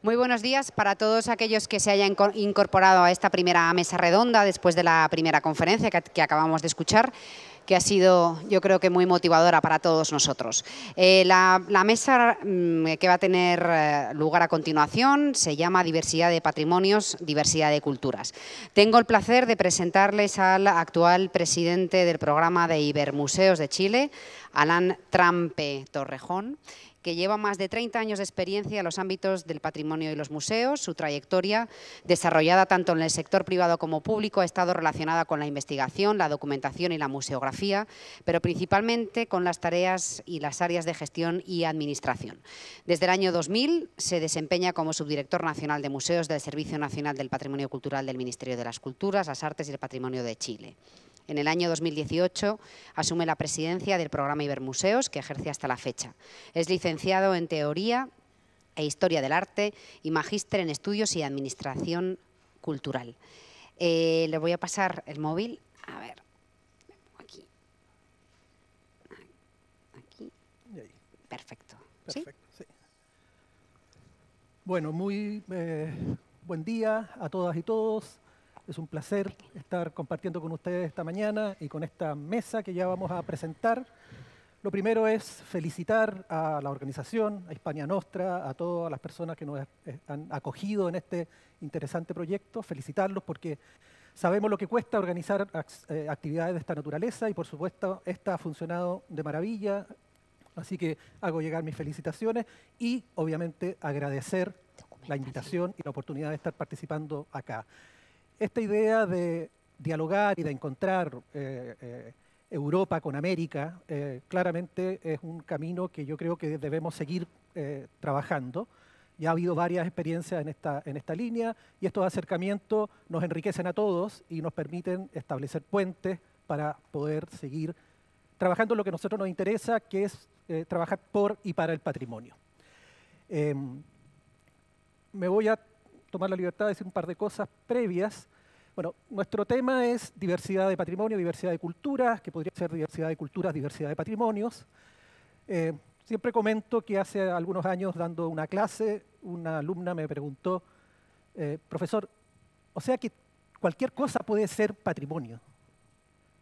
Muy buenos días para todos aquellos que se hayan incorporado a esta primera mesa redonda después de la primera conferencia que acabamos de escuchar que ha sido yo creo que muy motivadora para todos nosotros. Eh, la, mesa mm, que va a tener eh, lugar a continuación se llama Diversidad de Patrimonios, Diversidad de Culturas. Tengo el placer de presentarles al actual presidente del programa de Ibermuseos de Chile, Alan Trampe Torrejón que lleva más de 30 años de experiencia en los ámbitos del patrimonio y los museos. Su trayectoria, desarrollada tanto en el sector privado como público, ha estado relacionada con la investigación, la documentación y la museografía, pero principalmente con las tareas y las áreas de gestión y administración. Desde el año 2000 se desempeña como subdirector nacional de museos del Servicio Nacional del Patrimonio Cultural del Ministerio de las Culturas, las Artes y el Patrimonio de Chile. En el año 2018 asume la presidencia del programa Ibermuseos, que ejerce hasta la fecha. Es licenciado en Teoría e Historia del Arte y magíster en Estudios y Administración Cultural. Eh, le voy a pasar el móvil. A ver. Aquí. Aquí. Perfecto. Perfecto. Bueno, muy eh, buen día a todas y todos. Es un placer estar compartiendo con ustedes esta mañana y con esta mesa que ya vamos a presentar. Lo primero es felicitar a la organización, a Hispania Nostra, a todas las personas que nos han acogido en este interesante proyecto, felicitarlos porque sabemos lo que cuesta organizar eh, actividades de esta naturaleza y por supuesto esta ha funcionado de maravilla, así que hago llegar mis felicitaciones y obviamente agradecer la invitación y la oportunidad de estar participando acá esta idea de dialogar y de encontrar eh, eh, Europa con América eh, claramente es un camino que yo creo que debemos seguir trabajando. Ya ha habido varias experiencias en esta, en esta línea y estos acercamientos nos enriquecen a todos y nos permiten establecer puentes para poder seguir trabajando lo que a nosotros nos interesa, que es trabajar por y para el patrimonio. Em, me voy a tomar la libertad de decir un par de cosas previas. Bueno, nuestro tema es diversidad de patrimonio, diversidad de culturas, que podría ser diversidad de culturas, diversidad de patrimonios. Eh, siempre comento que hace algunos años, dando una clase, una alumna me preguntó, eh, profesor, o sea que cualquier cosa puede ser patrimonio,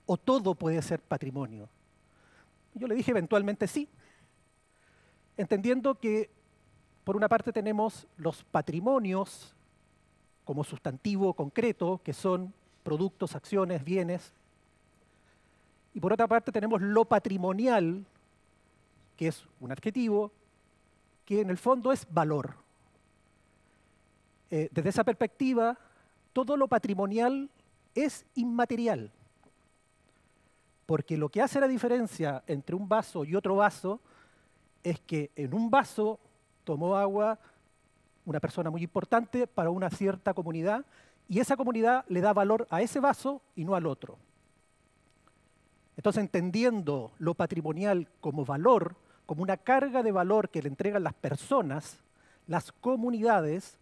o todo puede ser patrimonio. Yo le dije eventualmente sí, entendiendo que por una parte tenemos los patrimonios como sustantivo concreto, que son productos, acciones, bienes. Y por otra parte tenemos lo patrimonial, que es un adjetivo, que en el fondo es valor. Eh, desde esa perspectiva, todo lo patrimonial es inmaterial, porque lo que hace la diferencia entre un vaso y otro vaso es que en un vaso tomó agua una persona muy importante para una cierta comunidad y esa comunidad le da valor a ese vaso y no al otro. Entonces, entendiendo lo patrimonial como valor, como una carga de valor que le entregan las personas, las comunidades,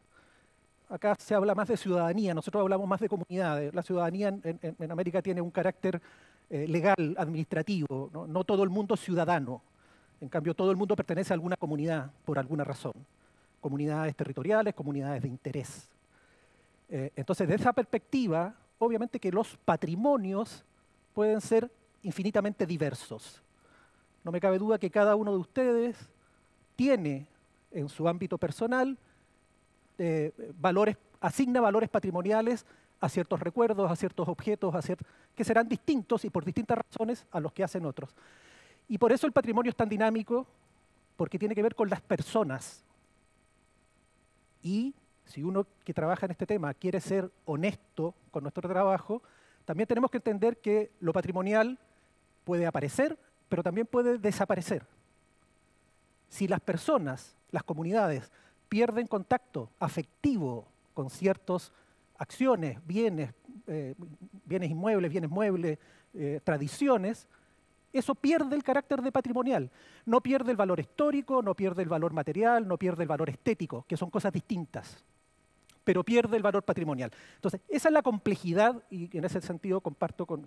acá se habla más de ciudadanía, nosotros hablamos más de comunidades, la ciudadanía en, América tiene un carácter eh, legal, administrativo, ¿no? no todo el mundo es ciudadano, en cambio todo el mundo pertenece a alguna comunidad por alguna razón comunidades territoriales, comunidades de interés. Eh, entonces, de esa perspectiva, obviamente que los patrimonios pueden ser infinitamente diversos. No me cabe duda que cada uno de ustedes tiene en su ámbito personal eh, valores, asigna valores patrimoniales a ciertos recuerdos, a ciertos objetos, a que serán distintos y por distintas razones a los que hacen otros. Y por eso el patrimonio es tan dinámico, porque tiene que ver con las personas, y si uno que trabaja en este tema quiere ser honesto con nuestro trabajo, también tenemos que entender que lo patrimonial puede aparecer, pero también puede desaparecer. Si las personas, las comunidades, pierden contacto afectivo con ciertas acciones, bienes, eh, bienes inmuebles, bienes muebles, eh, tradiciones, eso pierde el carácter de patrimonial. No pierde el valor histórico, no pierde el valor material, no pierde el valor estético, que son cosas distintas, pero pierde el valor patrimonial. Entonces, esa es la complejidad y en ese sentido comparto con,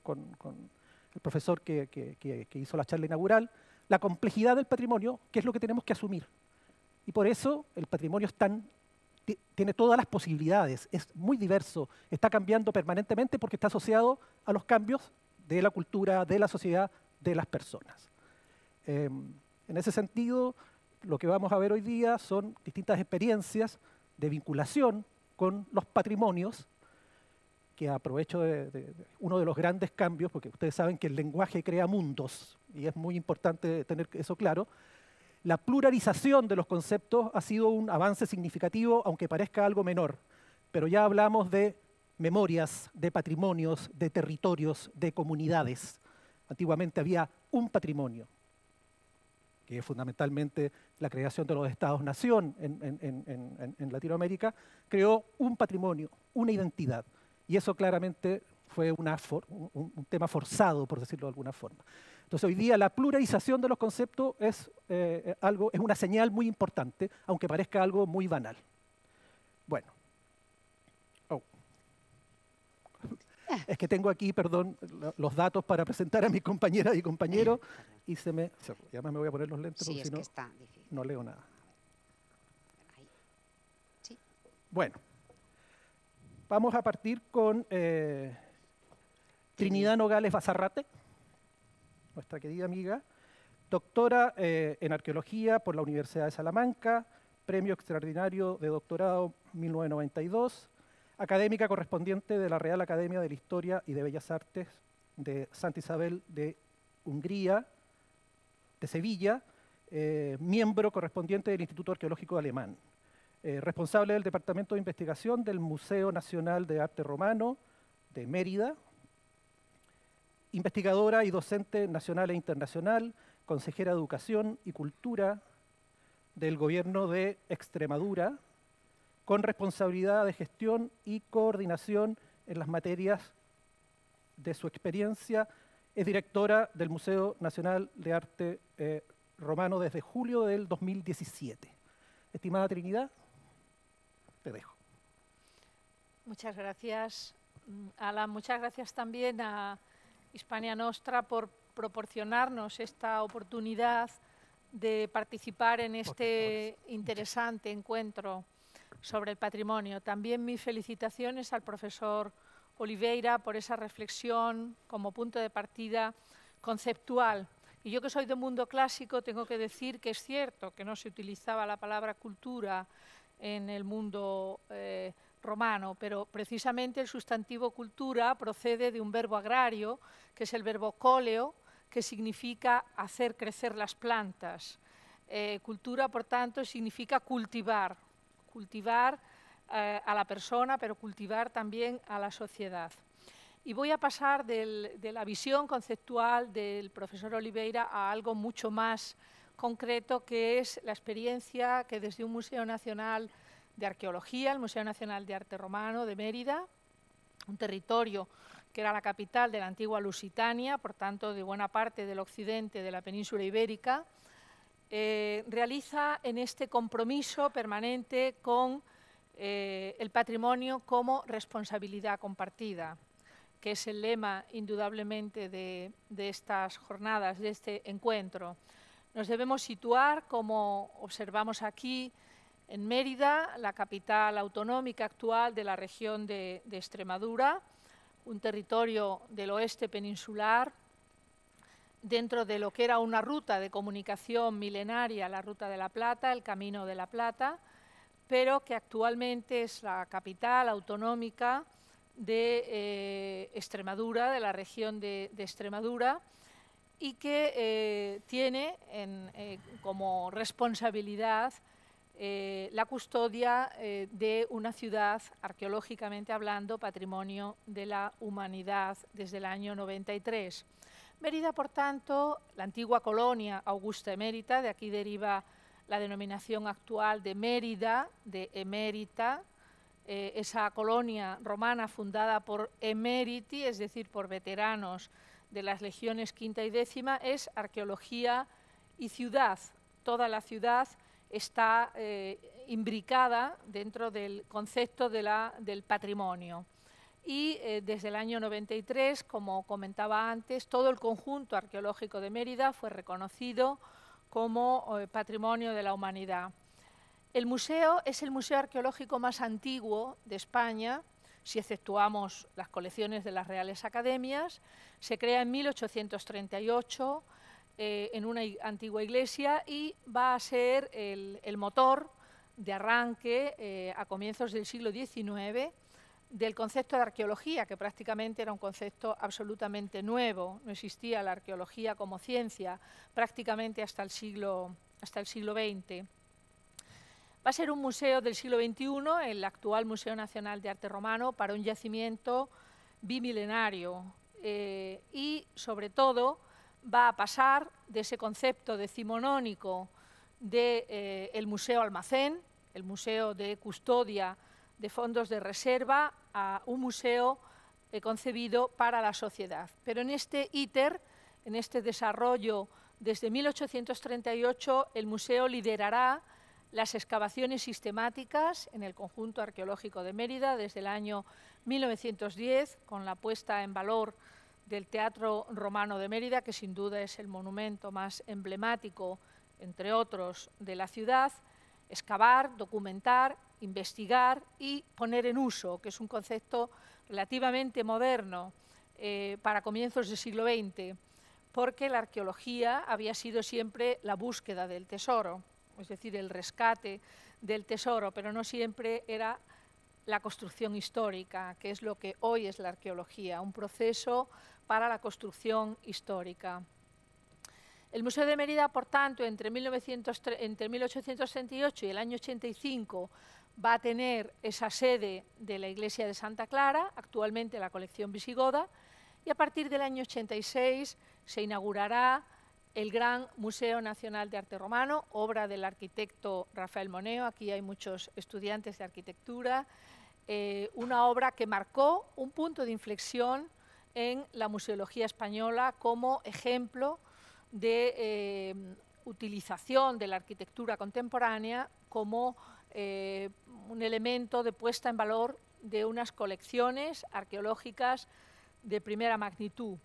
el profesor que, hizo la charla inaugural, la complejidad del patrimonio, que es lo que tenemos que asumir. Y por eso el patrimonio tiene todas las posibilidades, es muy diverso, está cambiando permanentemente porque está asociado a los cambios de la cultura, de la sociedad, de las personas. Em, en ese sentido, lo que vamos a ver hoy día son distintas experiencias de vinculación con los patrimonios, que aprovecho de, uno de los grandes cambios, porque ustedes saben que el lenguaje crea mundos, y es muy importante tener eso claro. La pluralización de los conceptos ha sido un avance significativo, aunque parezca algo menor, pero ya hablamos de memorias, de patrimonios, de territorios, de comunidades. Antiguamente había un patrimonio, que es fundamentalmente la creación de los estados-nación en, Latinoamérica, creó un patrimonio, una identidad. Y eso claramente fue un, tema forzado, por decirlo de alguna forma. Entonces hoy día la pluralización de los conceptos es, eh, eh, algo, es una señal muy importante, aunque parezca algo muy banal. Bueno, Es que tengo aquí, perdón, los datos para presentar a mis compañera y compañeros y se me... me voy a poner los lentes porque si no, no leo nada. Sí. Bueno, vamos a partir con eh, Trinidad Nogales Bazarrate, nuestra querida amiga, doctora eh, en arqueología por la Universidad de Salamanca, premio extraordinario de doctorado 1992 académica correspondiente de la Real Academia de la Historia y de Bellas Artes de Santa Isabel de Hungría, de Sevilla, eh, miembro correspondiente del Instituto Arqueológico Alemán, eh, responsable del Departamento de Investigación del Museo Nacional de Arte Romano de Mérida, investigadora y docente nacional e internacional, consejera de Educación y Cultura del Gobierno de Extremadura, con responsabilidad de gestión y coordinación en las materias de su experiencia. Es directora del Museo Nacional de Arte eh, Romano desde julio del 2017. Estimada Trinidad, te dejo. Muchas gracias, Alan. Muchas gracias también a Hispania Nostra por proporcionarnos esta oportunidad de participar en este interesante encuentro sobre el patrimonio. También mis felicitaciones al profesor Oliveira por esa reflexión como punto de partida conceptual. Y yo que soy de mundo clásico tengo que decir que es cierto que no se utilizaba la palabra cultura en el mundo eh, romano, pero precisamente el sustantivo cultura procede de un verbo agrario, que es el verbo coleo, que significa hacer crecer las plantas. Eh, cultura, por tanto, significa cultivar, cultivar eh, a la persona, pero cultivar también a la sociedad. Y voy a pasar de la visión conceptual del profesor Oliveira a algo mucho más concreto, que es la experiencia que desde un Museo Nacional de Arqueología, el Museo Nacional de Arte Romano de Mérida, un territorio que era la capital de la antigua Lusitania, por tanto de buena parte del occidente de la península ibérica, eh, realiza en este compromiso permanente con eh, el patrimonio como responsabilidad compartida, que es el lema indudablemente de, estas jornadas, de este encuentro. Nos debemos situar, como observamos aquí, en Mérida, la capital autonómica actual de la región de Extremadura, un territorio del oeste peninsular dentro de lo que era una ruta de comunicación milenaria, la Ruta de la Plata, el Camino de la Plata, pero que actualmente es la capital autonómica de eh, Extremadura, de la región de, Extremadura, y que eh, tiene eh, como responsabilidad la custodia de una ciudad, arqueológicamente hablando, patrimonio de la humanidad desde el año 93. Mérida, por tanto, la antigua colonia Augusta Emérita, de aquí deriva la denominación actual de Mérida, de Emérita, eh, esa colonia romana fundada por emeriti, es decir, por veteranos de las legiones quinta y décima, es arqueología y ciudad. Toda la ciudad está eh, imbricada dentro del concepto del patrimonio y eh, desde el año 93, como comentaba antes, todo el conjunto arqueológico de Mérida fue reconocido como eh, Patrimonio de la Humanidad. El museo es el museo arqueológico más antiguo de España, si exceptuamos las colecciones de las Reales Academias. Se crea en 1838 eh, en una antigua iglesia y va a ser el, motor de arranque a comienzos del siglo XIX del concepto de arqueología, que prácticamente era un concepto absolutamente nuevo, no existía la arqueología como ciencia prácticamente hasta el siglo, hasta el siglo XX. Va a ser un museo del siglo XXI, el actual Museo Nacional de Arte Romano, para un yacimiento bimilenario eh, y, sobre todo, va a pasar de ese concepto decimonónico del de, eh, museo almacén, el museo de custodia de fondos de reserva a un museo eh, concebido para la sociedad. Pero en este ITER, en este desarrollo, desde 1838 el museo liderará las excavaciones sistemáticas en el conjunto arqueológico de Mérida desde el año 1910, con la puesta en valor del Teatro Romano de Mérida, que sin duda es el monumento más emblemático, entre otros, de la ciudad, excavar, documentar, investigar y poner en uso, que es un concepto relativamente moderno eh, para comienzos del siglo XX, porque la arqueología había sido siempre la búsqueda del tesoro, es decir, el rescate del tesoro, pero no siempre era la construcción histórica, que es lo que hoy es la arqueología, un proceso para la construcción histórica. El Museo de Mérida, por tanto, entre, 1838 y el año 85 va a tener esa sede de la Iglesia de Santa Clara, actualmente la colección visigoda, y a partir del año 86 se inaugurará el Gran Museo Nacional de Arte Romano, obra del arquitecto Rafael Moneo, aquí hay muchos estudiantes de arquitectura, eh, una obra que marcó un punto de inflexión en la museología española como ejemplo de em, utilización de la arquitectura contemporánea como eh, un elemento de puesta en valor de unas colecciones arqueológicas de primera magnitud.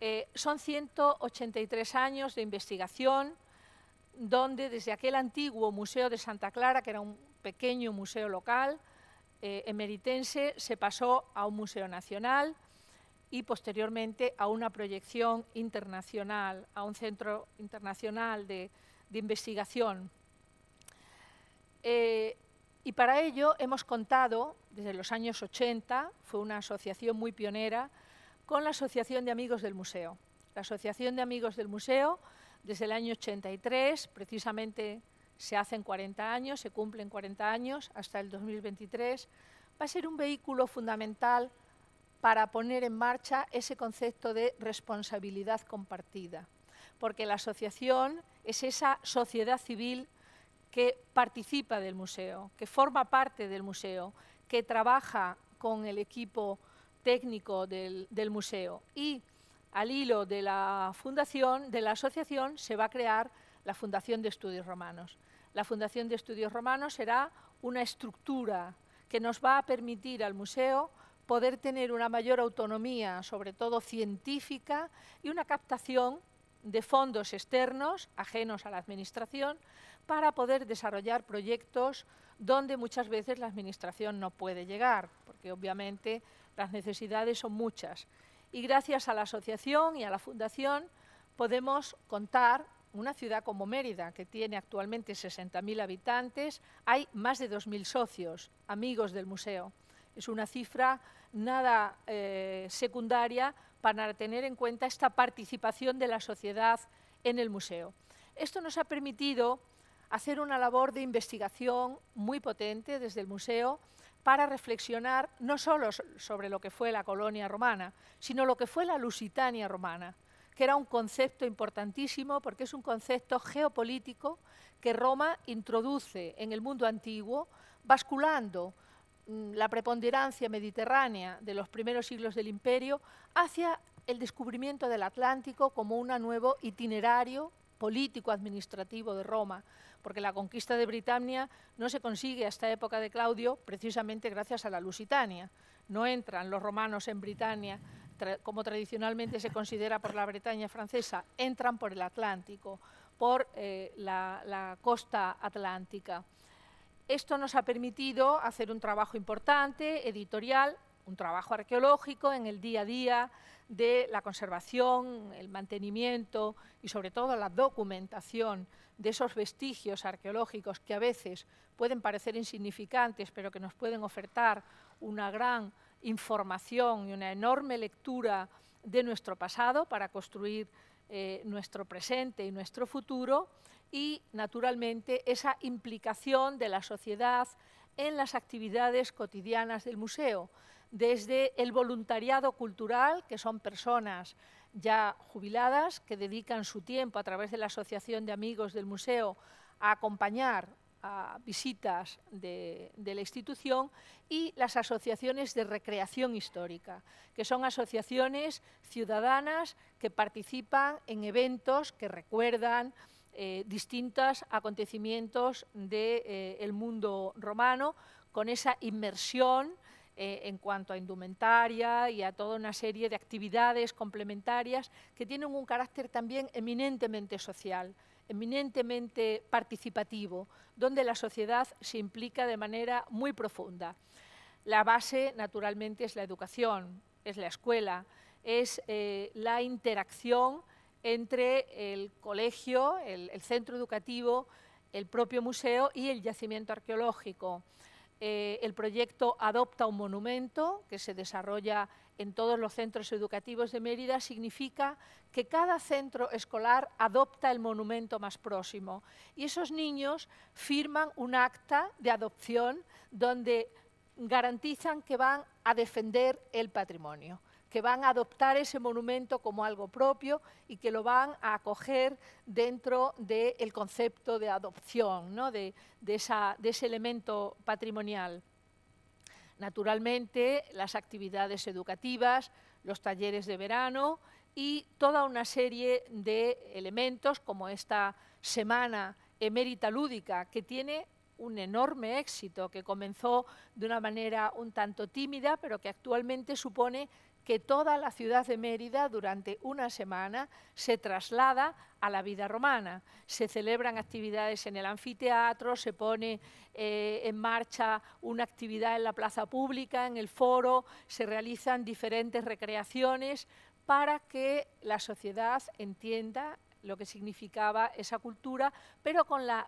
Eh, son 183 años de investigación donde desde aquel antiguo Museo de Santa Clara, que era un pequeño museo local, eh, emeritense, se pasó a un museo nacional, y posteriormente a una proyección internacional, a un centro internacional de, investigación. Eh, y para ello hemos contado, desde los años 80, fue una asociación muy pionera, con la Asociación de Amigos del Museo. La Asociación de Amigos del Museo, desde el año 83, precisamente se hacen 40 años, se cumplen 40 años, hasta el 2023, va a ser un vehículo fundamental para poner en marcha ese concepto de responsabilidad compartida, porque la asociación es esa sociedad civil que participa del museo, que forma parte del museo, que trabaja con el equipo técnico del, museo. Y al hilo de la fundación, de la asociación, se va a crear la Fundación de Estudios Romanos. La Fundación de Estudios Romanos será una estructura que nos va a permitir al museo poder tener una mayor autonomía, sobre todo científica, y una captación de fondos externos, ajenos a la Administración, para poder desarrollar proyectos donde muchas veces la Administración no puede llegar, porque obviamente las necesidades son muchas. Y gracias a la asociación y a la fundación podemos contar una ciudad como Mérida, que tiene actualmente 60.000 habitantes, hay más de 2.000 socios, amigos del museo. Es una cifra nada eh, secundaria para tener en cuenta esta participación de la sociedad en el museo. Esto nos ha permitido hacer una labor de investigación muy potente desde el museo para reflexionar no solo sobre lo que fue la colonia romana, sino lo que fue la Lusitania romana, que era un concepto importantísimo porque es un concepto geopolítico que Roma introduce en el mundo antiguo, basculando Mm, la preponderancia mediterránea de los primeros siglos del imperio hacia el descubrimiento del Atlántico como un nuevo itinerario político-administrativo de Roma, porque la conquista de Britannia no se consigue hasta época de Claudio precisamente gracias a la Lusitania. No entran los romanos en Britannia como tradicionalmente se considera por la Bretaña francesa, entran por el Atlántico, por eh, la costa atlántica. Esto nos ha permitido hacer un trabajo importante, editorial, un trabajo arqueológico en el día a día de la conservación, el mantenimiento y sobre todo la documentación de esos vestigios arqueológicos que a veces pueden parecer insignificantes, pero que nos pueden ofertar una gran información y una enorme lectura de nuestro pasado para construir eh, nuestro presente y nuestro futuro y, naturalmente, esa implicación de la sociedad en las actividades cotidianas del museo, desde el voluntariado cultural, que son personas ya jubiladas que dedican su tiempo a través de la Asociación de Amigos del Museo a acompañar a visitas de, de, la institución y las asociaciones de recreación histórica, que son asociaciones ciudadanas que participan en eventos que recuerdan, eh, distintos acontecimientos del de, eh, mundo romano, con esa inmersión eh, en cuanto a indumentaria y a toda una serie de actividades complementarias que tienen un carácter también eminentemente social eminentemente participativo, donde la sociedad se implica de manera muy profunda. La base, naturalmente, es la educación, es la escuela, es la interacción entre el colegio, el, centro educativo, el propio museo y el yacimiento arqueológico. Eh, el proyecto Adopta un Monumento, que se desarrolla en todos los centros educativos de Mérida, significa que cada centro escolar adopta el monumento más próximo. Y esos niños firman un acta de adopción donde garantizan que van a defender el patrimonio que van a adoptar ese monumento como algo propio y que lo van a acoger dentro del concepto de adopción, ¿no? de, de, de ese elemento patrimonial. Naturalmente, las actividades educativas, los talleres de verano y toda una serie de elementos como esta semana emérita lúdica que tiene un enorme éxito que comenzó de una manera un tanto tímida, pero que actualmente supone que toda la ciudad de Mérida durante una semana se traslada a la vida romana. Se celebran actividades en el anfiteatro, se pone eh, en marcha una actividad en la plaza pública, en el foro, se realizan diferentes recreaciones para que la sociedad entienda lo que significaba esa cultura, pero con la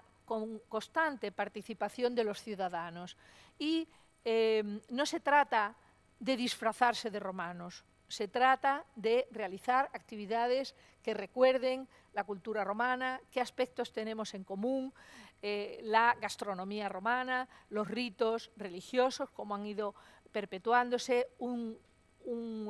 constante participación de los ciudadanos. Y eh, no se trata de disfrazarse de romanos. Se trata de realizar actividades que recuerden la cultura romana, qué aspectos tenemos en común, eh, la gastronomía romana, los ritos religiosos, cómo han ido perpetuándose, un,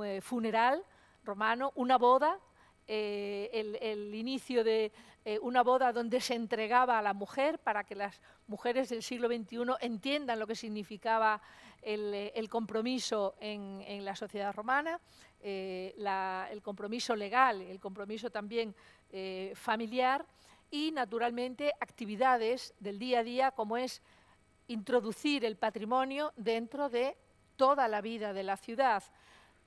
eh, funeral romano, una boda eh, el, inicio de eh, una boda donde se entregaba a la mujer para que las mujeres del siglo XXI entiendan lo que significaba el, eh, compromiso en, la sociedad romana, el compromiso legal, el compromiso también familiar y, naturalmente, actividades del día a día como es introducir el patrimonio dentro de toda la vida de la ciudad,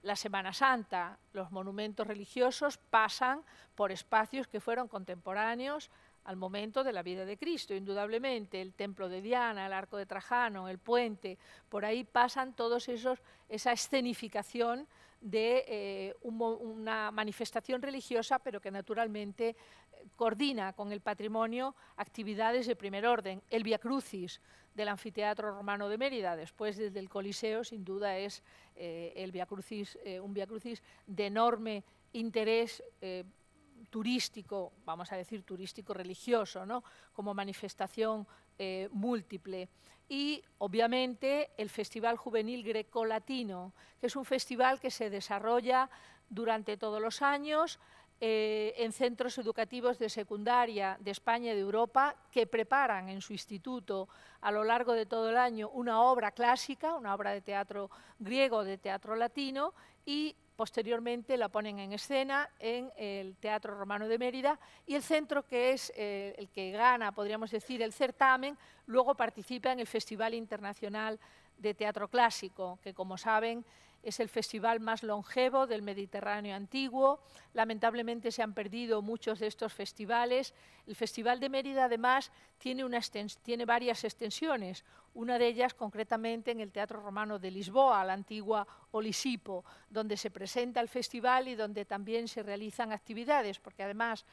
la Semana Santa, los monumentos religiosos pasan por espacios que fueron contemporáneos al momento de la vida de Cristo, indudablemente, el templo de Diana, el arco de Trajano, el puente, por ahí pasan todos esos, esa escenificación de eh, una manifestación religiosa, pero que naturalmente eh, coordina con el patrimonio actividades de primer orden, el Via Crucis, del anfiteatro romano de Mérida, después desde el Coliseo, sin duda es eh, eh, un Via Crucis de enorme interés eh, turístico, vamos a decir turístico religioso, ¿no? como manifestación múltiple. Y obviamente el Festival Juvenil Greco-Latino, que es un festival que se desarrolla durante todos los años eh, en centros educativos de secundaria de España y de Europa que preparan en su instituto a lo largo de todo el año una obra clásica, una obra de teatro griego, de teatro latino y posteriormente la ponen en escena en el Teatro Romano de Mérida y el centro que es eh, el que gana, podríamos decir, el certamen, luego participa en el Festival Internacional de Teatro Clásico, que como saben es el festival más longevo del Mediterráneo antiguo. Lamentablemente se han perdido muchos de estos festivales. El Festival de Mérida, además, tiene, varias extensiones, una de ellas concretamente en el Teatro Romano de Lisboa, la antigua Olisipo, donde se presenta el festival y donde también se realizan actividades, porque además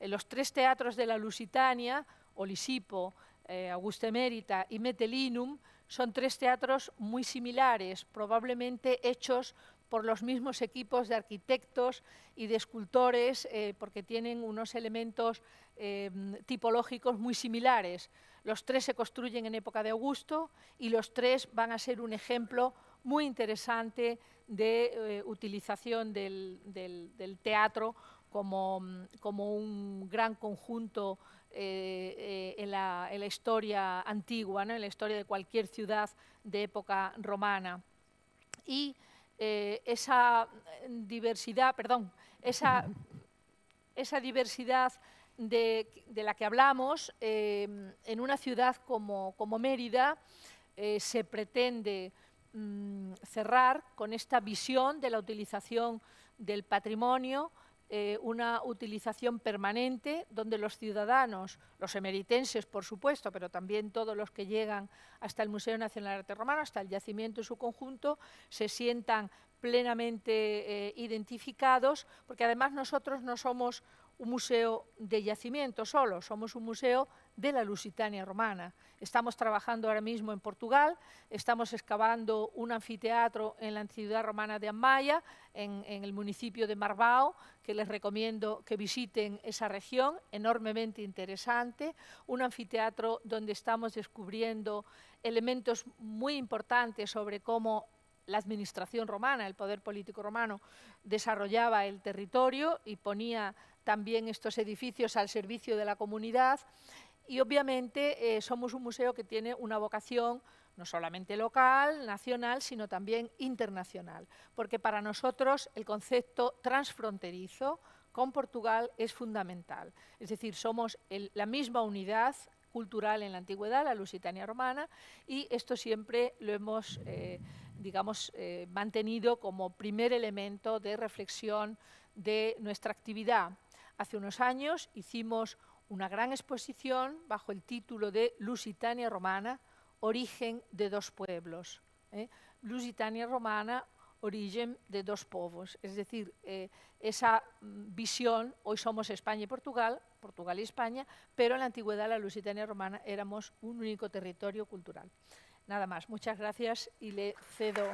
en los tres teatros de la Lusitania, Olisipo, eh, Augusta y Metellinum, son tres teatros muy similares, probablemente hechos por los mismos equipos de arquitectos y de escultores, eh, porque tienen unos elementos eh, tipológicos muy similares. Los tres se construyen en época de Augusto y los tres van a ser un ejemplo muy interesante de eh, utilización del, teatro como, como, un gran conjunto eh, eh, en, la, historia antigua, en la historia de cualquier ciudad de época romana. Y eh, esa diversidad, esa, diversidad de, la que hablamos en una ciudad como, Mérida se pretende mm, cerrar con esta visión de la utilización del patrimonio eh, una utilización permanente donde los ciudadanos, los emeritenses por supuesto, pero también todos los que llegan hasta el Museo Nacional de Arte Romano, hasta el yacimiento en su conjunto, se sientan plenamente eh, identificados, porque además nosotros no somos un museo de yacimiento solo, somos un museo de la Lusitania romana. Estamos trabajando ahora mismo en Portugal, estamos excavando un anfiteatro en la ciudad romana de Amaya, en, el municipio de Marbao, que les recomiendo que visiten esa región, enormemente interesante, un anfiteatro donde estamos descubriendo elementos muy importantes sobre cómo la administración romana, el poder político romano, desarrollaba el territorio y ponía también estos edificios al servicio de la comunidad y obviamente eh, somos un museo que tiene una vocación no solamente local, nacional, sino también internacional, porque para nosotros el concepto transfronterizo con Portugal es fundamental. Es decir, somos la misma unidad cultural en la antigüedad, la Lusitania romana, y esto siempre lo hemos, eh, digamos, eh, mantenido como primer elemento de reflexión de nuestra actividad. Hace unos años hicimos una gran exposición bajo el título de Lusitania Romana, origen de dos pueblos. ¿eh? Lusitania Romana, origen de dos pueblos. Es decir, eh, esa mm, visión, hoy somos España y Portugal, Portugal y España, pero en la antigüedad la Lusitania Romana éramos un único territorio cultural. Nada más, muchas gracias y le cedo.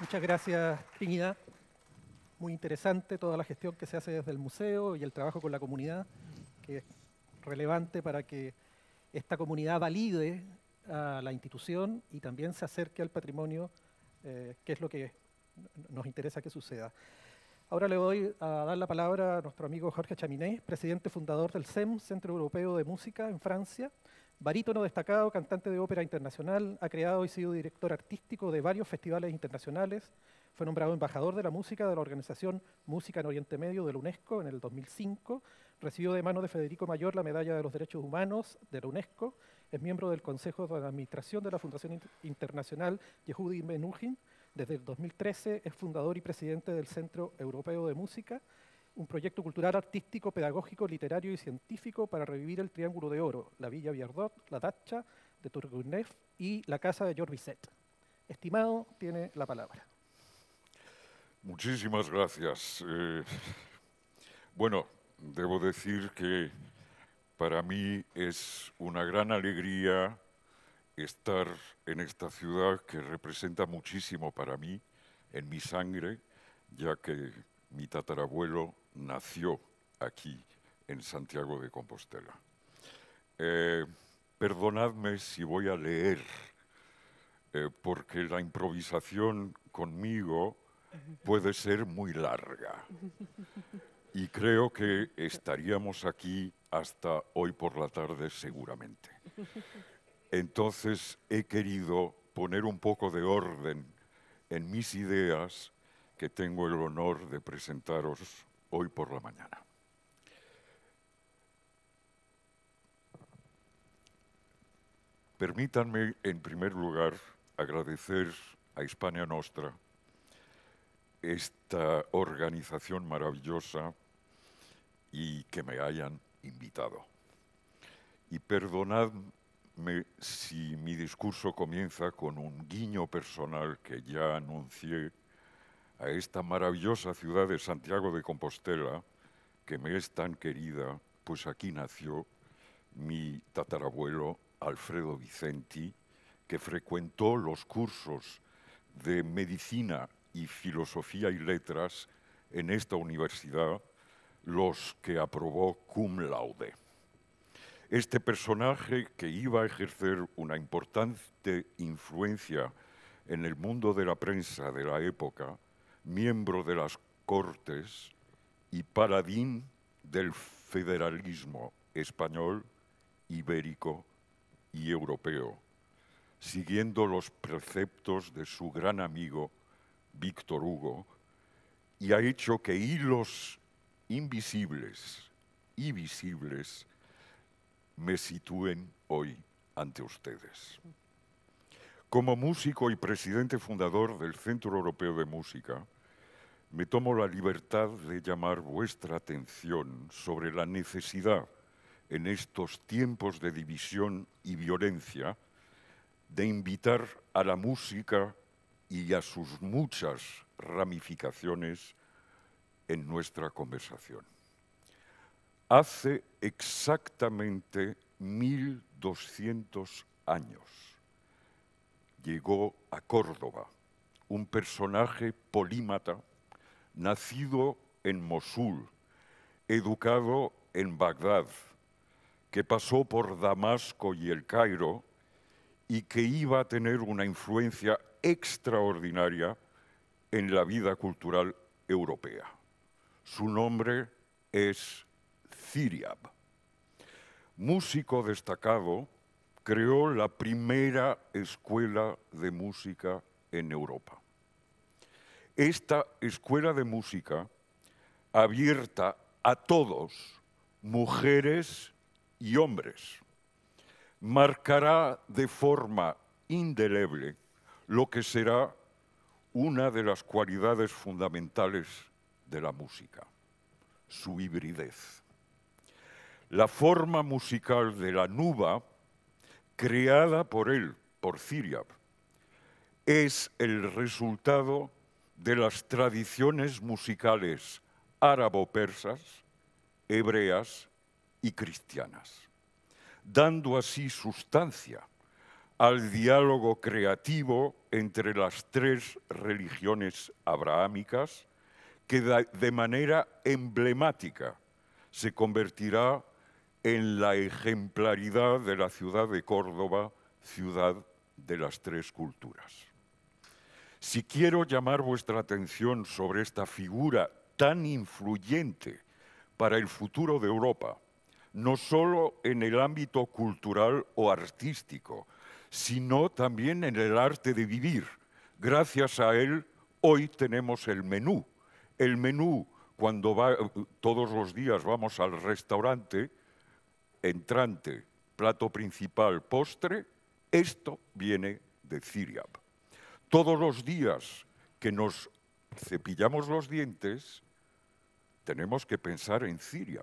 Muchas gracias, Trinidad. Muy interesante toda la gestión que se hace desde el museo y el trabajo con la comunidad, que es relevante para que esta comunidad valide a la institución y también se acerque al patrimonio, eh, que es lo que nos interesa que suceda. Ahora le voy a dar la palabra a nuestro amigo Jorge Chaminé, presidente fundador del CEM, Centro Europeo de Música, en Francia, Barítono destacado, cantante de ópera internacional, ha creado y sido director artístico de varios festivales internacionales. Fue nombrado embajador de la música de la organización Música en Oriente Medio de la UNESCO en el 2005. Recibió de mano de Federico Mayor la Medalla de los Derechos Humanos de la UNESCO. Es miembro del Consejo de Administración de la Fundación Internacional Yehudi Menuhin. Desde el 2013 es fundador y presidente del Centro Europeo de Música un proyecto cultural, artístico, pedagógico, literario y científico para revivir el Triángulo de Oro, la Villa Viardot, la Dacha de Turgunev y la Casa de George Estimado, tiene la palabra. Muchísimas gracias. Eh, bueno, debo decir que para mí es una gran alegría estar en esta ciudad que representa muchísimo para mí, en mi sangre, ya que mi tatarabuelo nació aquí, en Santiago de Compostela. Eh, perdonadme si voy a leer, eh, porque la improvisación conmigo puede ser muy larga. Y creo que estaríamos aquí hasta hoy por la tarde seguramente. Entonces he querido poner un poco de orden en mis ideas que tengo el honor de presentaros hoy por la mañana. Permítanme, en primer lugar, agradecer a Hispania Nostra esta organización maravillosa y que me hayan invitado. Y perdonadme si mi discurso comienza con un guiño personal que ya anuncié a esta maravillosa ciudad de Santiago de Compostela, que me es tan querida, pues aquí nació mi tatarabuelo Alfredo Vicenti, que frecuentó los cursos de medicina y filosofía y letras en esta universidad, los que aprobó cum laude. Este personaje que iba a ejercer una importante influencia en el mundo de la prensa de la época, miembro de las Cortes y paladín del federalismo español, ibérico y europeo, siguiendo los preceptos de su gran amigo Víctor Hugo, y ha hecho que hilos invisibles y visibles me sitúen hoy ante ustedes. Como músico y presidente fundador del Centro Europeo de Música, me tomo la libertad de llamar vuestra atención sobre la necesidad en estos tiempos de división y violencia de invitar a la música y a sus muchas ramificaciones en nuestra conversación. Hace exactamente 1200 años llegó a Córdoba un personaje polímata nacido en Mosul, educado en Bagdad, que pasó por Damasco y el Cairo y que iba a tener una influencia extraordinaria en la vida cultural europea. Su nombre es Ziriab. Músico destacado, creó la primera escuela de música en Europa esta escuela de música abierta a todos, mujeres y hombres, marcará de forma indeleble lo que será una de las cualidades fundamentales de la música, su hibridez. La forma musical de la nuba, creada por él, por Ciriab, es el resultado de las tradiciones musicales árabo-persas, hebreas y cristianas, dando así sustancia al diálogo creativo entre las tres religiones abrahámicas que de manera emblemática se convertirá en la ejemplaridad de la ciudad de Córdoba, ciudad de las tres culturas. Si quiero llamar vuestra atención sobre esta figura tan influyente para el futuro de Europa, no solo en el ámbito cultural o artístico, sino también en el arte de vivir. Gracias a él, hoy tenemos el menú. El menú, cuando todos los días vamos al restaurante, entrante, plato principal, postre, esto viene de Ciriab todos los días que nos cepillamos los dientes, tenemos que pensar en Siria,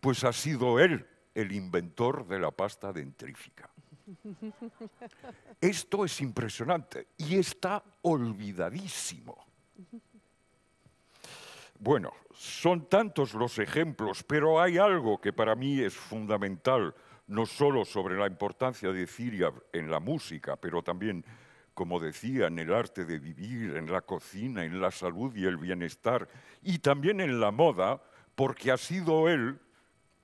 pues ha sido él el inventor de la pasta dentrífica. Esto es impresionante y está olvidadísimo. Bueno, son tantos los ejemplos, pero hay algo que para mí es fundamental, no solo sobre la importancia de Cyriab en la música, pero también como decía, en el arte de vivir, en la cocina, en la salud y el bienestar, y también en la moda, porque ha sido él,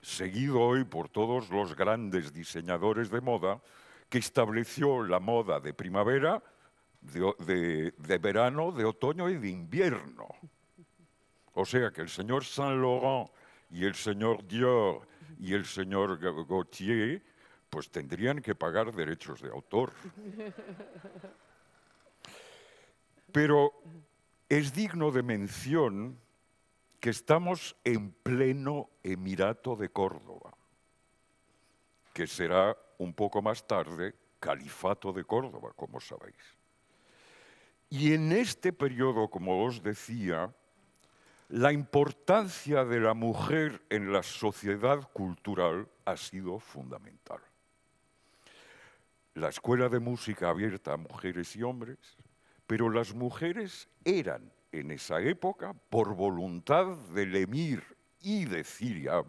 seguido hoy por todos los grandes diseñadores de moda, que estableció la moda de primavera, de, verano, de otoño y de invierno. O sea que el señor Saint Laurent y el señor Dior y el señor Gautier pues tendrían que pagar derechos de autor. Pero es digno de mención que estamos en pleno Emirato de Córdoba, que será un poco más tarde Califato de Córdoba, como sabéis. Y en este periodo, como os decía, la importancia de la mujer en la sociedad cultural ha sido fundamental la escuela de música abierta a mujeres y hombres, pero las mujeres eran en esa época, por voluntad del emir y de Ciriab,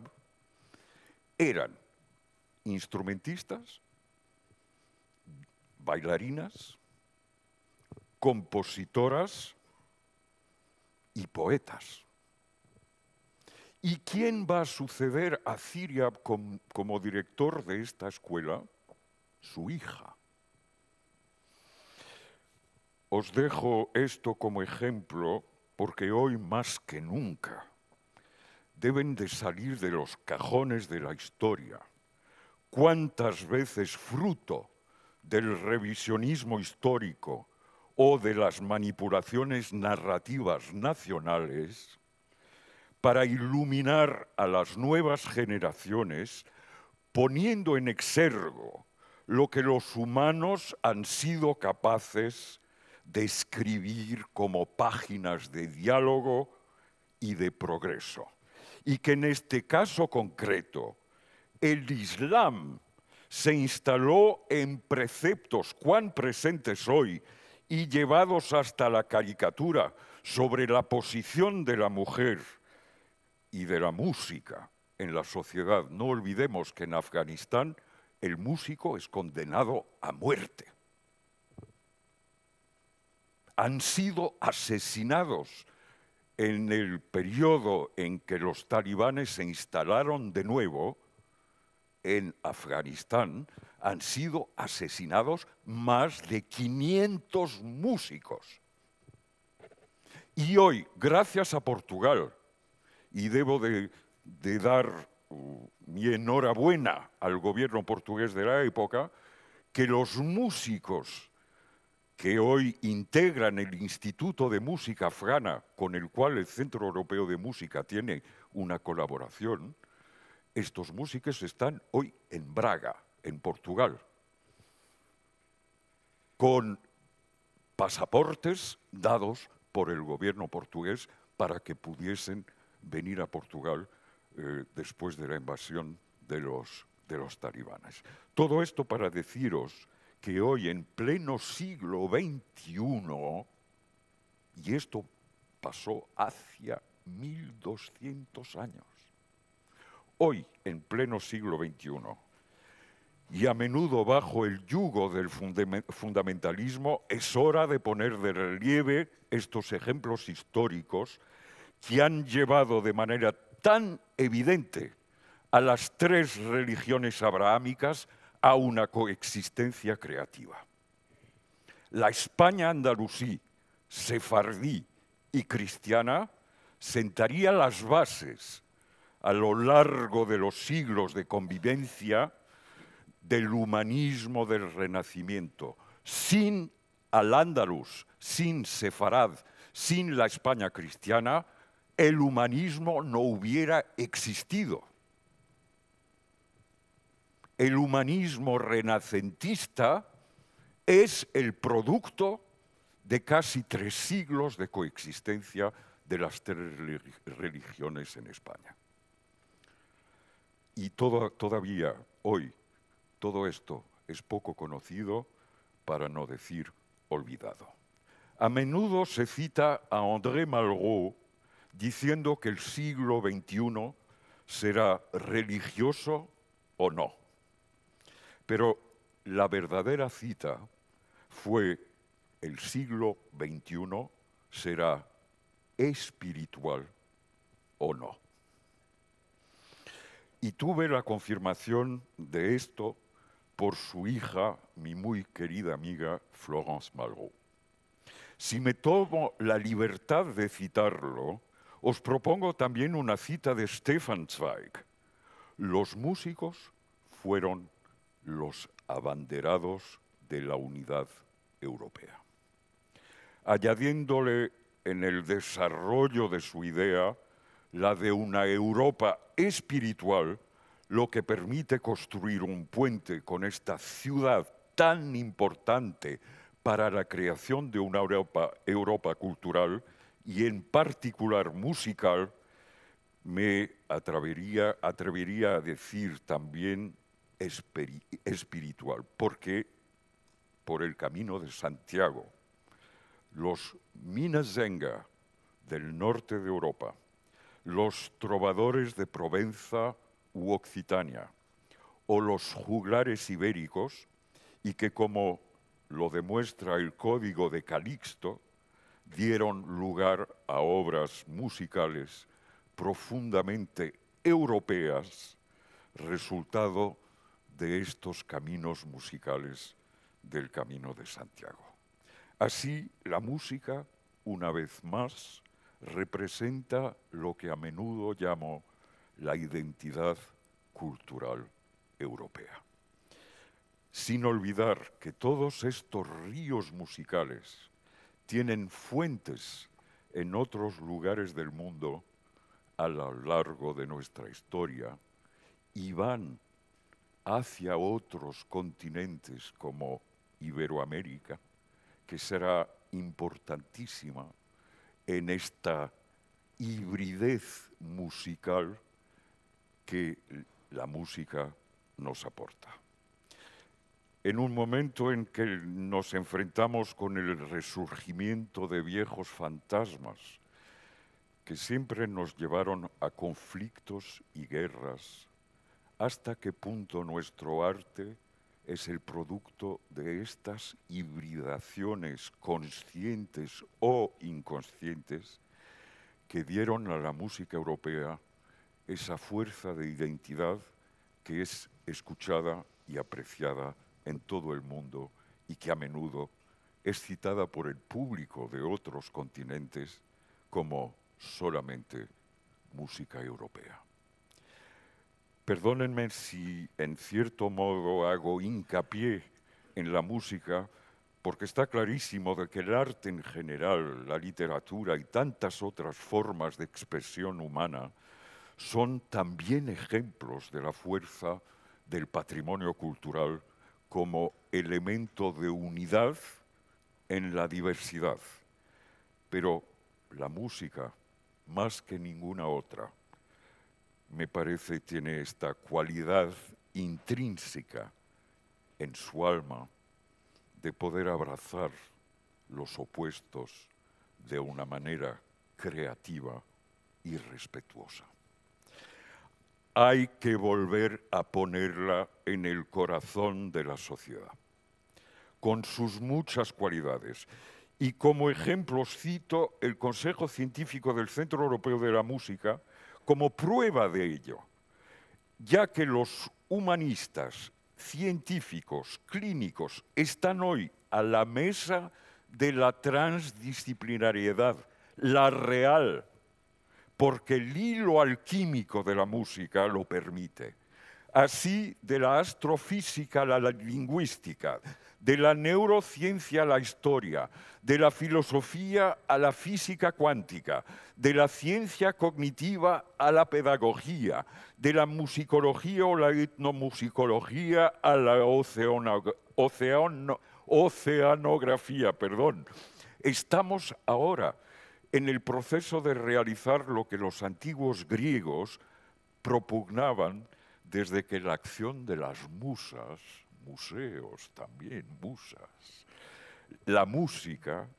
eran instrumentistas, bailarinas, compositoras y poetas. ¿Y quién va a suceder a Ciriab como director de esta escuela? su hija. Os dejo esto como ejemplo porque hoy más que nunca deben de salir de los cajones de la historia cuántas veces fruto del revisionismo histórico o de las manipulaciones narrativas nacionales para iluminar a las nuevas generaciones poniendo en exergo lo que los humanos han sido capaces de escribir como páginas de diálogo y de progreso. Y que en este caso concreto, el Islam se instaló en preceptos cuán presentes hoy y llevados hasta la caricatura sobre la posición de la mujer y de la música en la sociedad. No olvidemos que en Afganistán el músico es condenado a muerte. Han sido asesinados en el periodo en que los talibanes se instalaron de nuevo en Afganistán, han sido asesinados más de 500 músicos. Y hoy, gracias a Portugal, y debo de, de dar mi mm, enhorabuena al gobierno portugués de la época, que los músicos que hoy integran el Instituto de Música Afgana, con el cual el Centro Europeo de Música tiene una colaboración, estos músicos están hoy en Braga, en Portugal, con pasaportes dados por el gobierno portugués para que pudiesen venir a Portugal eh, después de la invasión de los, de los talibanes. Todo esto para deciros que hoy en pleno siglo XXI, y esto pasó hacia 1200 años, hoy en pleno siglo XXI, y a menudo bajo el yugo del fundamentalismo, es hora de poner de relieve estos ejemplos históricos que han llevado de manera tan evidente a las tres religiones abrahámicas a una coexistencia creativa. La España andalusí, sefardí y cristiana sentaría las bases a lo largo de los siglos de convivencia del humanismo del Renacimiento, sin al Andalus, sin Sefarad, sin la España cristiana, el humanismo no hubiera existido. El humanismo renacentista es el producto de casi tres siglos de coexistencia de las tres religiones en España. Y todavía hoy todo esto es poco conocido, para no decir olvidado. A menudo se cita a André Malraux diciendo que el siglo XXI será religioso o no. Pero la verdadera cita fue el siglo XXI será espiritual o no. Y tuve la confirmación de esto por su hija, mi muy querida amiga Florence Malraux. Si me tomo la libertad de citarlo, os propongo también una cita de Stefan Zweig. Los músicos fueron los abanderados de la unidad europea. Añadiéndole en el desarrollo de su idea la de una Europa espiritual, lo que permite construir un puente con esta ciudad tan importante para la creación de una Europa, cultural y en particular musical, me atrevería, atrevería a decir también espiritual, porque por el camino de Santiago, los minasenga del norte de Europa, los trovadores de Provenza u Occitania, o los juglares ibéricos, y que como lo demuestra el código de Calixto, dieron lugar a obras musicales profundamente europeas, resultado de estos caminos musicales del Camino de Santiago. Así, la música, una vez más, representa lo que a menudo llamo la identidad cultural europea. Sin olvidar que todos estos ríos musicales tienen fuentes en otros lugares del mundo a lo largo de nuestra historia y van hacia otros continentes como Iberoamérica, que será importantísima en esta hibridez musical que la música nos aporta en un momento en que nos enfrentamos con el resurgimiento de viejos fantasmas que siempre nos llevaron a conflictos y guerras, hasta qué punto nuestro arte es el producto de estas hibridaciones conscientes o inconscientes que dieron a la música europea esa fuerza de identidad que es escuchada y apreciada en todo el mundo y que a menudo es citada por el público de otros continentes como solamente música europea. Perdónenme si en cierto modo hago hincapié en la música, porque está clarísimo de que el arte en general, la literatura y tantas otras formas de expresión humana son también ejemplos de la fuerza del patrimonio cultural como elemento de unidad en la diversidad. Pero la música, más que ninguna otra, me parece tiene esta cualidad intrínseca en su alma de poder abrazar los opuestos de una manera creativa y respetuosa hay que volver a ponerla en el corazón de la sociedad, con sus muchas cualidades. Y como ejemplo, cito el Consejo Científico del Centro Europeo de la Música como prueba de ello, ya que los humanistas, científicos, clínicos están hoy a la mesa de la transdisciplinariedad, la real porque el hilo alquímico de la música lo permite. Así de la astrofísica a la lingüística, de la neurociencia a la historia, de la filosofía a la física cuántica, de la ciencia cognitiva a la pedagogía, de la musicología o la etnomusicología a la oceanografía. Perdón. Estamos ahora en el proceso de realizar lo que los antiguos griegos propugnaban desde que la acción de las musas, museos también, musas, la música,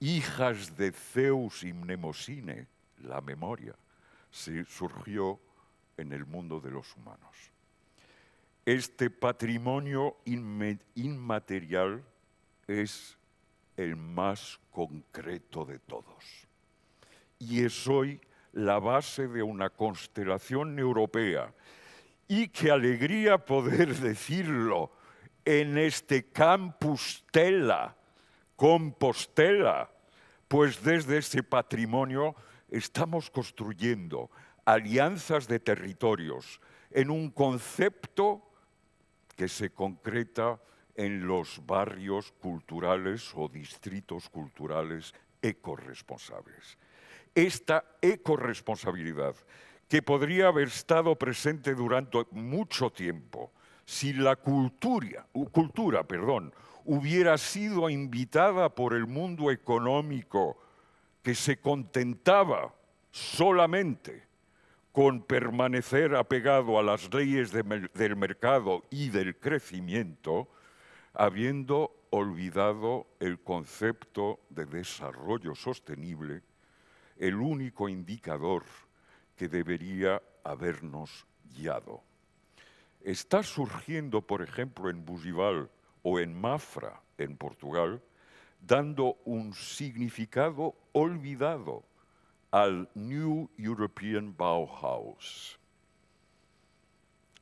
hijas de Zeus y Mnemosine, la memoria, se surgió en el mundo de los humanos. Este patrimonio inmaterial es el más concreto de todos y es hoy la base de una constelación europea. Y qué alegría poder decirlo en este campus Tela, Compostela, pues desde ese patrimonio estamos construyendo alianzas de territorios en un concepto que se concreta en los barrios culturales o distritos culturales ecorresponsables esta ecorresponsabilidad que podría haber estado presente durante mucho tiempo si la cultura, cultura perdón, hubiera sido invitada por el mundo económico que se contentaba solamente con permanecer apegado a las leyes del mercado y del crecimiento, habiendo olvidado el concepto de desarrollo sostenible el único indicador que debería habernos guiado. Está surgiendo, por ejemplo, en Bujival o en Mafra, en Portugal, dando un significado olvidado al New European Bauhaus,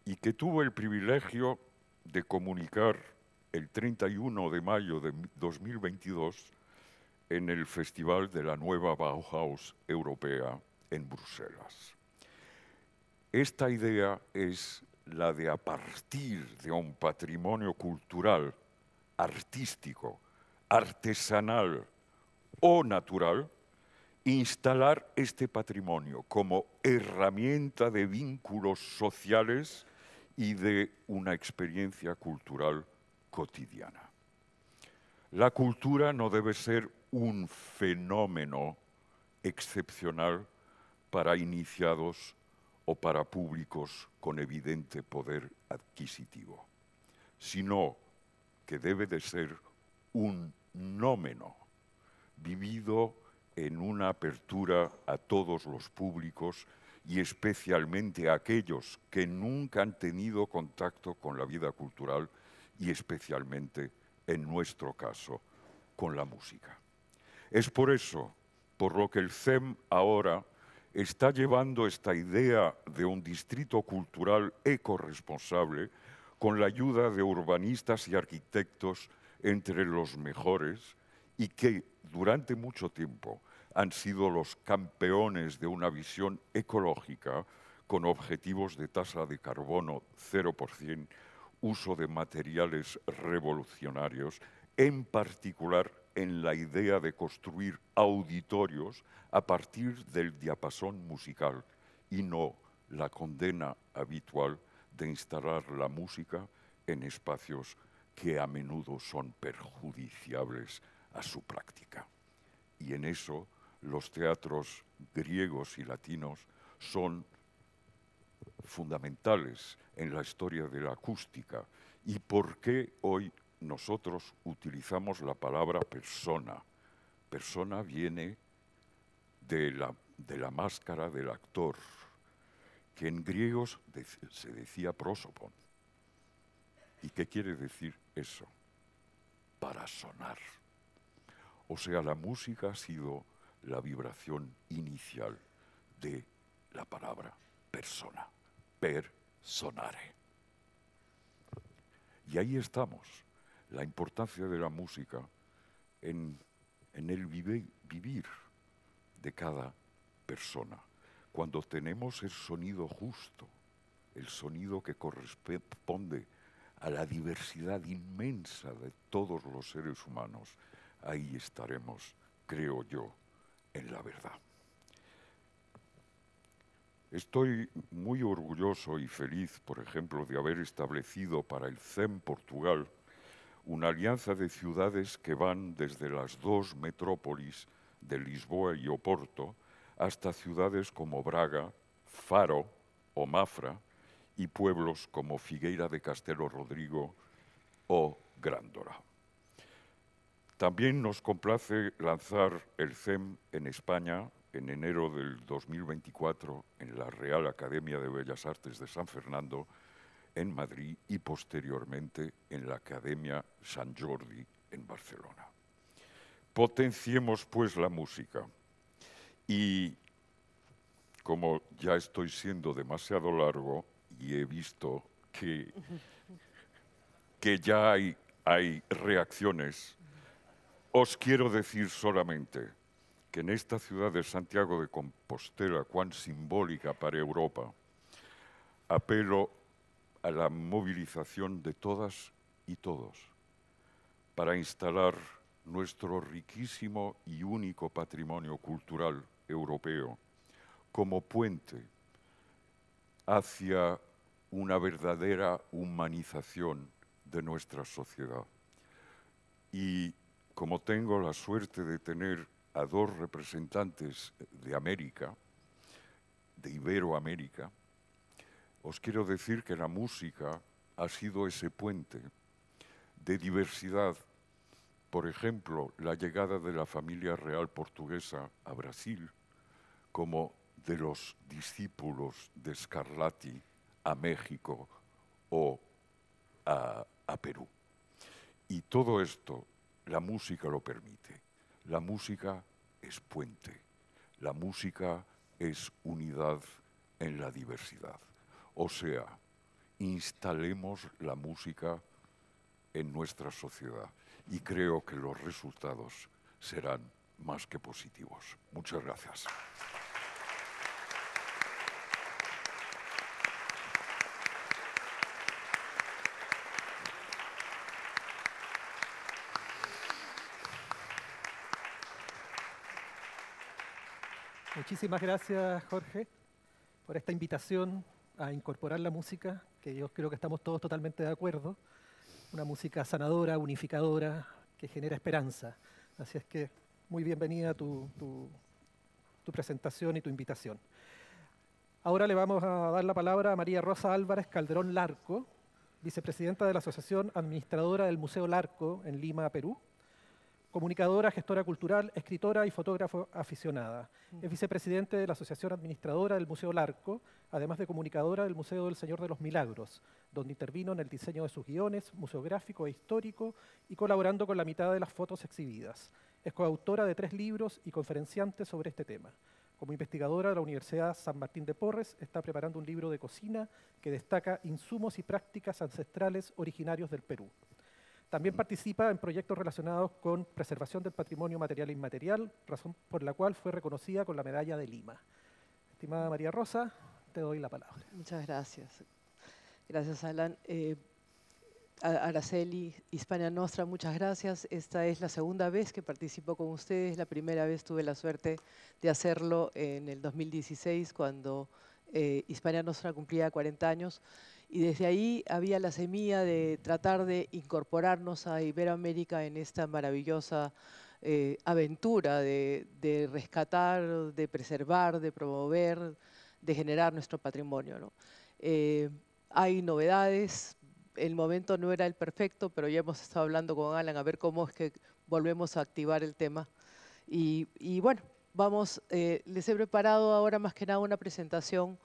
y que tuvo el privilegio de comunicar el 31 de mayo de 2022 en el Festival de la Nueva Bauhaus Europea en Bruselas. Esta idea es la de a partir de un patrimonio cultural, artístico, artesanal o natural, instalar este patrimonio como herramienta de vínculos sociales y de una experiencia cultural cotidiana. La cultura no debe ser un fenómeno excepcional para iniciados o para públicos con evidente poder adquisitivo, sino que debe de ser un nómeno vivido en una apertura a todos los públicos y especialmente a aquellos que nunca han tenido contacto con la vida cultural y especialmente, en nuestro caso, con la música. Es por eso por lo que el CEM ahora está llevando esta idea de un distrito cultural ecoresponsable con la ayuda de urbanistas y arquitectos entre los mejores y que durante mucho tiempo han sido los campeones de una visión ecológica con objetivos de tasa de carbono 0%, uso de materiales revolucionarios, en particular en la idea de construir auditorios a partir del diapasón musical y no la condena habitual de instalar la música en espacios que a menudo son perjudiciables a su práctica. Y en eso los teatros griegos y latinos son fundamentales en la historia de la acústica y por qué hoy nosotros utilizamos la palabra persona. Persona viene de la, máscara del actor, que en griegos se decía prosopon. ¿Y qué quiere decir eso? Para sonar. O sea, la música ha sido la vibración inicial de la palabra persona, personare. Y ahí estamos la importancia de la música en, el vivir de cada persona. Cuando tenemos el sonido justo, el sonido que corresponde a la diversidad inmensa de todos los seres humanos, ahí estaremos, creo yo, en la verdad. Estoy muy orgulloso y feliz, por ejemplo, de haber establecido para el CEM Portugal una alianza de ciudades que van desde las dos metrópolis de Lisboa y Oporto hasta ciudades como Braga, Faro o Mafra y pueblos como Figueira de Castelo Rodrigo o Grándora. También nos complace lanzar el CEM en España en enero del 2024 en la Real Academia de Bellas Artes de San Fernando, en Madrid y posteriormente en la Academia San Jordi en Barcelona. Potenciemos pues la música y como ya estoy siendo demasiado largo y he visto que, que ya hay, hay reacciones, os quiero decir solamente que en esta ciudad de Santiago de Compostela, cuán simbólica para Europa, apelo a la movilización de todas y todos para instalar nuestro riquísimo y único patrimonio cultural europeo como puente hacia una verdadera humanización de nuestra sociedad. Y como tengo la suerte de tener a dos representantes de América, de Iberoamérica, os quiero decir que la música ha sido ese puente de diversidad. Por ejemplo, la llegada de la familia real portuguesa a Brasil, como de los discípulos de Scarlatti a México o a, a Perú. Y todo esto, la música lo permite. La música es puente. La música es unidad en la diversidad. O sea, instalemos la música en nuestra sociedad y creo que los resultados serán más que positivos. Muchas gracias. Muchísimas gracias, Jorge, por esta invitación a incorporar la música, que yo creo que estamos todos totalmente de acuerdo, una música sanadora, unificadora, que genera esperanza. Así es que muy bienvenida tu, tu presentación y tu invitación. Ahora le vamos a dar la palabra a María Rosa Álvarez Calderón Larco, vicepresidenta de la Asociación Administradora del Museo Larco en Lima, Perú, comunicadora, gestora cultural, escritora y fotógrafo aficionada. Es vicepresidente de la Asociación Administradora del Museo Larco, además de comunicadora del Museo del Señor de los Milagros, donde intervino en el diseño de sus guiones, museográfico e histórico, y colaborando con la mitad de las fotos exhibidas. Es coautora de tres libros y conferenciante sobre este tema. Como investigadora de la Universidad San Martín de Porres, está preparando un libro de cocina que destaca insumos y prácticas ancestrales originarios del Perú. También participa en proyectos relacionados con preservación del patrimonio material e inmaterial, razón por la cual fue reconocida con la medalla de Lima. Estimada María Rosa, te doy la palabra. Muchas gracias. Gracias, Alan. Eh, Araceli, Hispania Nostra, muchas gracias. Esta es la segunda vez que participo con ustedes. La primera vez tuve la suerte de hacerlo en el 2016, cuando eh, Hispania Nostra cumplía 40 años y desde ahí había la semilla de tratar de incorporarnos a Iberoamérica en esta maravillosa eh, aventura de, rescatar, de preservar, de promover, de generar nuestro patrimonio. Eh, hay novedades, el momento no era el perfecto, pero ya hemos estado hablando con Alan a ver cómo es que volvemos a activar el tema. Y, bueno, vamos, eh, les he preparado ahora más que nada una presentación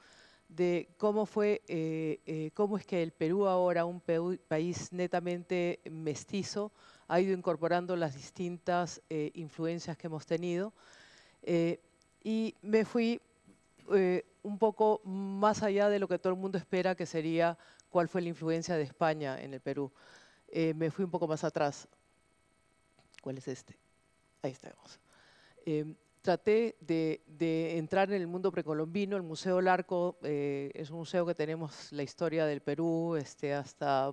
de cómo fue, eh, eh, cómo es que el Perú ahora, un país netamente mestizo, ha ido incorporando las distintas eh, influencias que hemos tenido. y me fui un poco más allá de lo que todo el mundo espera, que sería cuál fue la influencia de España en el Perú. me fui un poco más atrás. ¿Cuál es este? Ahí estamos traté de, entrar en el mundo precolombino. El Museo Larco eh, es un museo que tenemos la historia del Perú este, hasta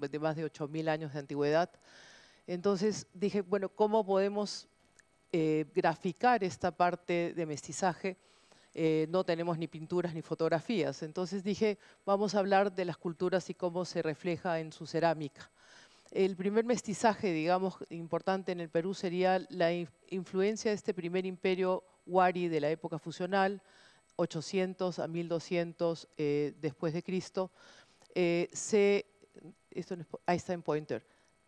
de más de 8.000 años de antigüedad. Entonces dije, bueno, ¿cómo podemos eh, graficar esta parte de mestizaje? Eh, no tenemos ni pinturas ni fotografías. Entonces dije, vamos a hablar de las culturas y cómo se refleja en su cerámica. El primer mestizaje, digamos, importante en el Perú sería la influencia de este primer imperio Wari de la época fusional, 800 a 1200 eh, después de Cristo. Eh, se, esto ahí está en Pointer.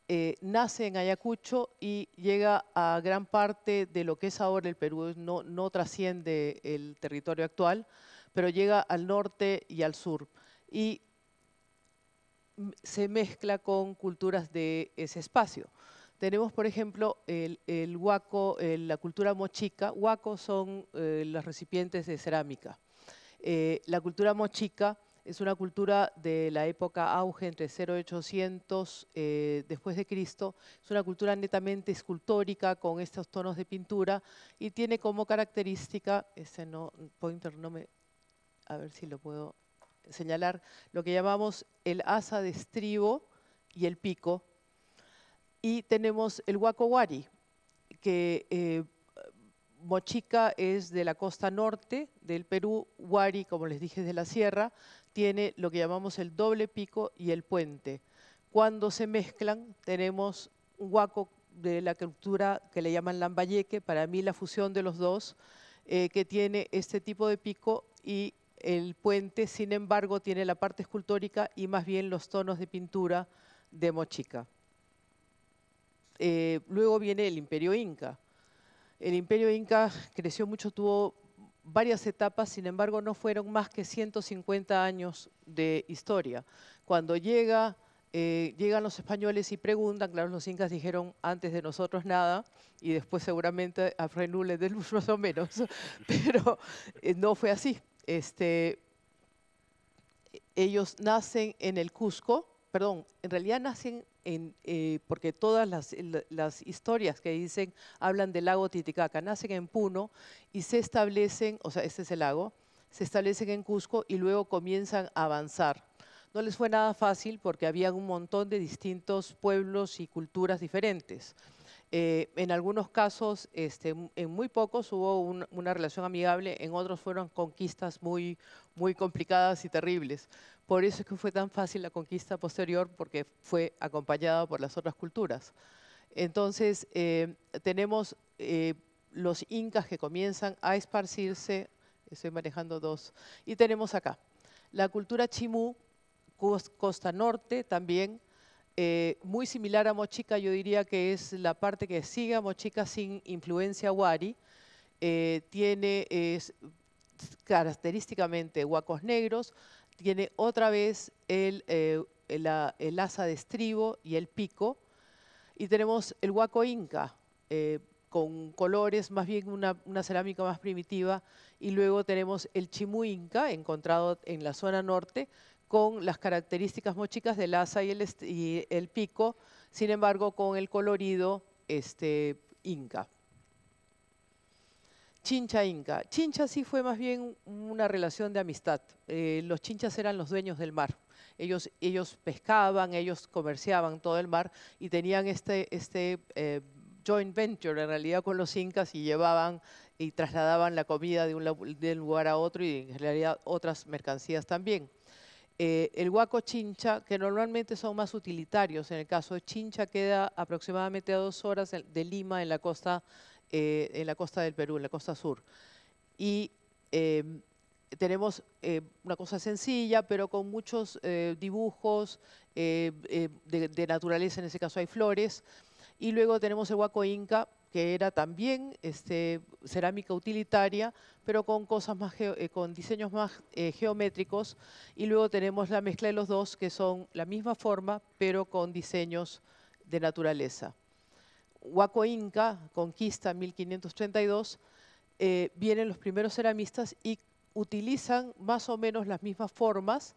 Eh, nace en Ayacucho y llega a gran parte de lo que es ahora el Perú, no, no trasciende el territorio actual, pero llega al norte y al sur. Y se mezcla con culturas de ese espacio. Tenemos, por ejemplo, el, huaco, la cultura mochica. Huaco son eh, los recipientes de cerámica. Eh, la cultura mochica es una cultura de la época auge entre 0800 eh, después de Cristo. Es una cultura netamente escultórica con estos tonos de pintura y tiene como característica, ese no, no me, a ver si lo puedo señalar lo que llamamos el asa de estribo y el pico. Y tenemos el huaco guarí que eh, Mochica es de la costa norte del Perú, Huari, como les dije, es de la sierra, tiene lo que llamamos el doble pico y el puente. Cuando se mezclan, tenemos un huaco de la cultura que le llaman lambayeque, para mí la fusión de los dos, eh, que tiene este tipo de pico y el puente, sin embargo, tiene la parte escultórica y más bien los tonos de pintura de Mochica. Eh, luego viene el Imperio Inca. El Imperio Inca creció mucho, tuvo varias etapas, sin embargo, no fueron más que 150 años de historia. Cuando eh, llegan los españoles y preguntan, claro, los incas dijeron antes de nosotros nada, y después seguramente a Frenule de Luz más o menos, pero eh, no fue así. Este, ellos nacen en el Cusco, perdón, en realidad nacen en, eh, porque todas las, las, historias que dicen hablan del lago Titicaca, nacen en Puno y se establecen, o sea, este es el lago, se establecen en Cusco y luego comienzan a avanzar. No les fue nada fácil porque había un montón de distintos pueblos y culturas diferentes. Eh, en algunos casos, este, en muy pocos hubo una relación amigable, en otros fueron conquistas muy, muy complicadas y terribles. Por eso es que fue tan fácil la conquista posterior, porque fue acompañada por las otras culturas. Entonces, eh, tenemos eh, los incas que comienzan a esparcirse, estoy manejando dos, y tenemos acá la cultura chimú, costa norte también, eh, muy similar a Mochica, yo diría que es la parte que sigue a Mochica sin influencia Wari. Eh, tiene es, característicamente huacos negros, tiene otra vez eh, el, asa de estribo y el pico. Y tenemos el huaco inca, con colores, más bien una, una, cerámica más primitiva. Y luego tenemos el chimu inca, encontrado en la zona norte, con las características mochicas del asa y el, y el pico, sin embargo con el colorido este, inca. Chincha Inca. Chincha sí fue más bien una relación de amistad. Eh, los chinchas eran los dueños del mar. Ellos, ellos pescaban, ellos comerciaban todo el mar y tenían este, este eh, joint venture en realidad con los incas y llevaban y trasladaban la comida de un, de un lugar a otro y en realidad otras mercancías también. Eh, el huaco chincha, que normalmente son más utilitarios. En el caso de chincha queda aproximadamente a dos horas de Lima en la costa, eh, en la costa del Perú, en la costa sur. Y em, tenemos eh, una cosa sencilla, pero con muchos dibujos de, de naturaleza, en ese caso hay flores. Y luego tenemos el huaco inca, que era también este, cerámica utilitaria, pero con, cosas más eh, con diseños más eh, geométricos. Y luego tenemos la mezcla de los dos, que son la misma forma, pero con diseños de naturaleza. Huaco Inca, conquista 1532, eh, vienen los primeros ceramistas y utilizan más o menos las mismas formas,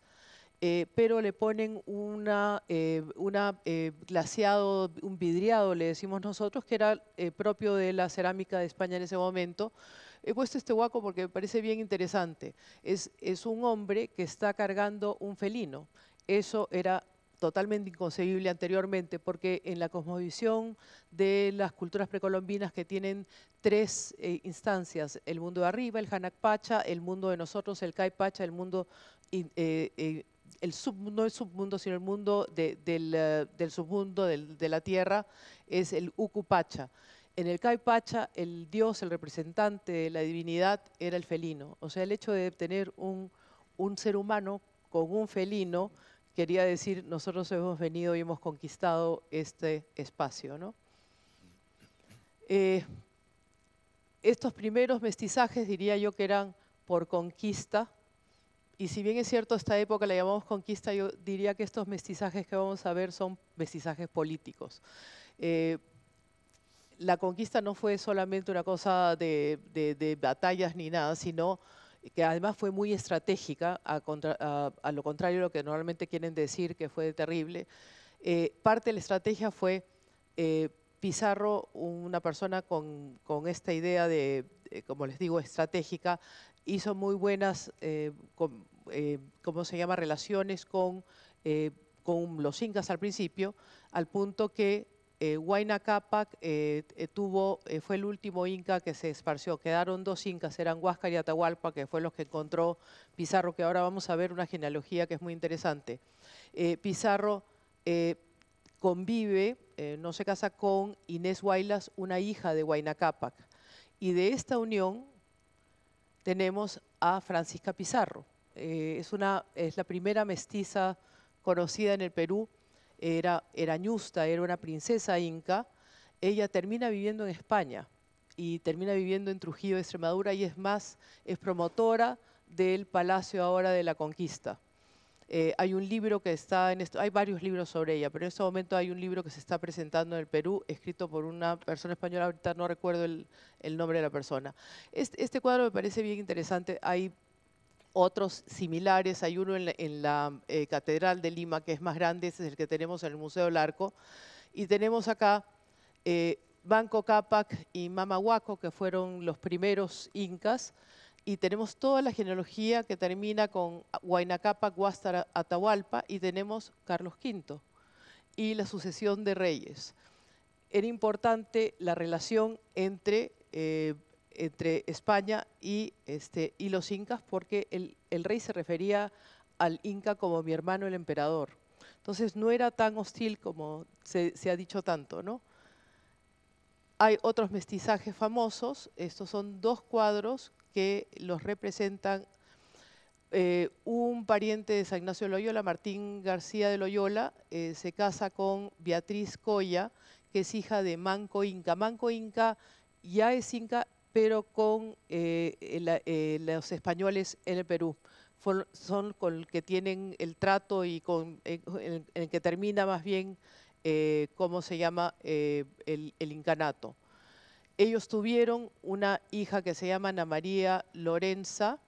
eh, pero le ponen una, eh, una eh, glaciado, un vidriado, le decimos nosotros, que era propio de la cerámica de España en ese momento. He puesto este guaco porque me parece bien interesante. Es, es un hombre que está cargando un felino. Eso era totalmente inconcebible anteriormente, porque en la cosmovisión de las culturas precolombinas que tienen tres instancias, el mundo de arriba, el Hanak Pacha, el mundo de nosotros, el Kai el mundo no el submundo, sino el mundo eh, del, submundo de la tierra, es el pacha. En el Caipacha, el dios, el representante de la divinidad, era el felino. O sea, el hecho de tener un, ser humano con un felino quería decir, nosotros hemos venido y hemos conquistado este espacio. ¿no? Eh, estos primeros mestizajes diría yo que eran por conquista, y si bien es cierto, esta época la llamamos conquista, yo diría que estos mestizajes que vamos a ver son mestizajes políticos. Eh, la conquista no fue solamente una cosa de, batallas ni nada, sino que además fue muy estratégica, a, lo contrario de lo que normalmente quieren decir, que fue terrible. Eh, parte de la estrategia fue eh, Pizarro, una persona con, esta idea de, como les digo, estratégica, hizo muy buenas eh, ¿cómo se llama?, relaciones con, eh, con los incas al principio, al punto que eh, Huayna Capac eh, tuvo, fue el último inca que se esparció. Quedaron dos incas, eran Huáscar y Atahualpa, que fue los que encontró Pizarro, que ahora vamos a ver una genealogía que es muy interesante. Pizarro convive, no se casa con Inés Huaylas, una hija de Huayna Capac. Y de esta unión tenemos a Francisca Pizarro. Eh, es, una, es la primera mestiza conocida en el Perú, era, era ñusta, era una princesa inca, ella termina viviendo en España y termina viviendo en Trujillo, Extremadura, y es más, es promotora del Palacio ahora de la Conquista. Eh, hay un libro que está en esto, hay varios libros sobre ella, pero en este momento hay un libro que se está presentando en el Perú, escrito por una persona española, ahorita no recuerdo el, nombre de la persona. Este, este, cuadro me parece bien interesante, hay otros similares. Hay uno en la, eh, Catedral de Lima que es más grande, ese es el que tenemos en el Museo del Arco. Y tenemos acá eh, Banco Capac y Mamahuaco, que fueron los primeros incas. Y tenemos toda la genealogía que termina con Huayna Cápac, Huastara, Atahualpa, y tenemos Carlos V y la sucesión de reyes. Era importante la relación entre eh, entre España este, y, los incas porque el, rey se refería al inca como mi hermano el emperador. Entonces no era tan hostil como se, ha dicho tanto, ¿no? Hay otros mestizajes famosos, estos son dos cuadros que los representan eh, un pariente de San Ignacio de Loyola, Martín García de Loyola, eh, se casa con Beatriz Coya, que es hija de Manco Inca. Manco Inca ya es inca pero con eh, eh, los españoles en el Perú. son con el que tienen el trato y con eh, el que termina más bien, eh, ¿cómo se llama?, el, el incanato. Ellos tuvieron una hija que se llama Ana María Lorenza,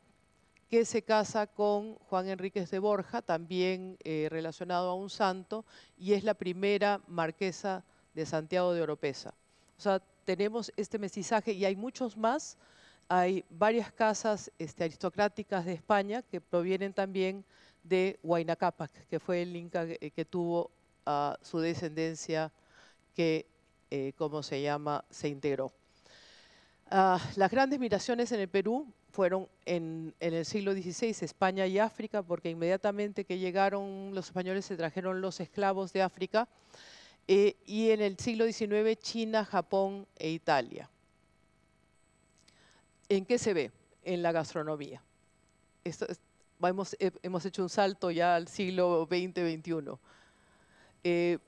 que se casa con Juan Enríquez de Borja, también relacionado a un santo, y es la primera marquesa de Santiago de Oropesa. O sea, tenemos este mestizaje y hay muchos más. Hay varias casas este, aristocráticas de España que provienen también de Huayna Capac, que fue el Inca que, eh, tuvo a ah, su descendencia que, eh, como se llama, se integró. Ah, las grandes migraciones en el Perú fueron en, en, el siglo XVI, España y África, porque inmediatamente que llegaron los españoles se trajeron los esclavos de África eh, y en el siglo XIX China, Japón e Italia. ¿En qué se ve? En la gastronomía. hemos, hecho un salto ya al siglo XX, XXI. Eh,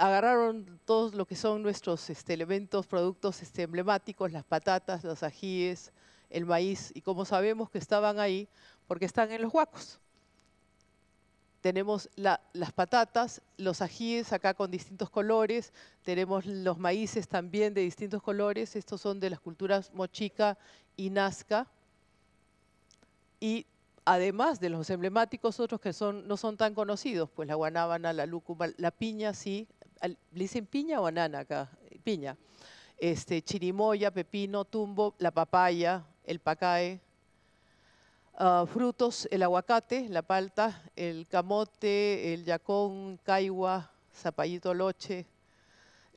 agarraron todos lo que son nuestros este, elementos, productos este, emblemáticos, las patatas, los ajíes, el maíz, y como sabemos que estaban ahí, porque están en los huacos tenemos las patatas, los ajíes acá con distintos colores, tenemos los maíces también de distintos colores, estos son de las culturas mochica y nazca, y además de los emblemáticos otros que son, no son tan conocidos, pues la guanábana, la lúcuma, la piña, sí, ¿le dicen piña o banana acá? Piña. Este, chirimoya, pepino, tumbo, la papaya, el pacae, Ah, frutos, el aguacate, la palta, el camote, el yacón, caigua, zapallito loche,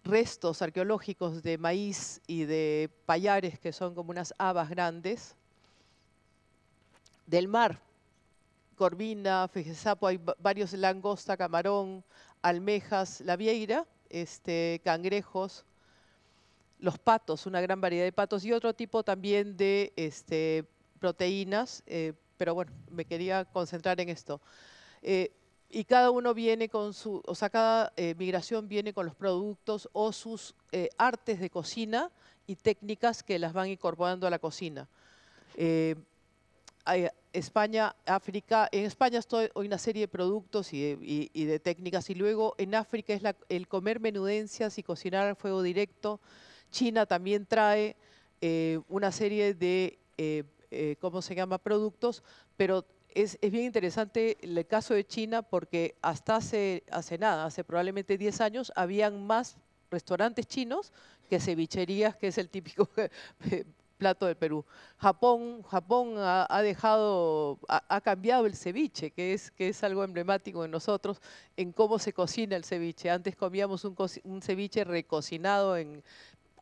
restos arqueológicos de maíz y de payares, que son como unas habas grandes, del mar, corvina, fejesapo, hay varios langosta, camarón, almejas, la vieira, este, cangrejos, los patos, una gran variedad de patos y otro tipo también de este, proteínas, eh, pero bueno, me quería concentrar en esto. Eh, y cada uno viene con su, o sea, cada eh, migración viene con los productos o sus artes de cocina y técnicas que las van incorporando a la cocina. España, África, en España estoy, hay una serie de productos y de, técnicas y luego en África es el comer menudencias y cocinar al fuego directo. China también trae una serie de eh, ¿cómo se llama?, productos, pero es, es, bien interesante el caso de China porque hasta hace, hace nada, hace probablemente 10 años, habían más restaurantes chinos que cevicherías, que es el típico plato del Perú. Japón, Japón ha, dejado, ha, cambiado el ceviche, que es, que es algo emblemático de nosotros, en cómo se cocina el ceviche. Antes comíamos un ceviche recocinado en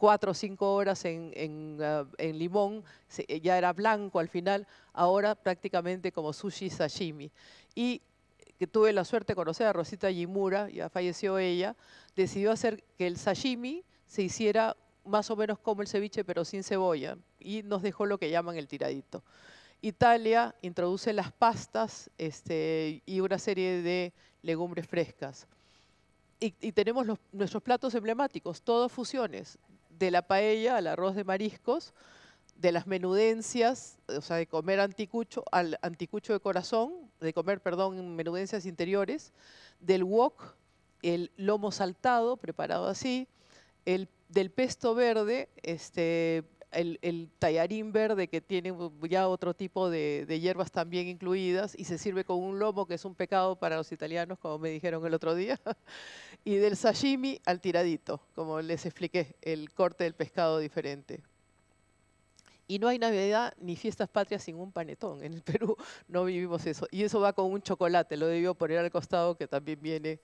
cuatro o cinco horas en, en, ah, en limón, eh, ya era blanco al final, ahora prácticamente como sushi sashimi. Y eh, que tuve la suerte de conocer a Rosita Yimura, ya falleció ella, decidió hacer que el sashimi se hiciera más o menos como el ceviche, pero sin cebolla, y nos dejó lo que llaman el tiradito. Italia introduce las pastas este, y una serie de legumbres frescas. Y, tenemos los, nuestros platos emblemáticos, todos fusiones de la paella al arroz de mariscos, de las menudencias, o sea, de comer anticucho al anticucho de corazón, de comer, perdón, menudencias interiores, del wok, el lomo saltado preparado así, el, del pesto verde, este, el, el, tallarín verde que tiene ya otro tipo de, de, hierbas también incluidas y se sirve con un lomo, que es un pecado para los italianos, como me dijeron el otro día, y del sashimi al tiradito, como les expliqué, el corte del pescado diferente. Y no hay Navidad ni fiestas patrias sin un panetón. En el Perú no vivimos eso. Y eso va con un chocolate, lo debió poner al costado, que también viene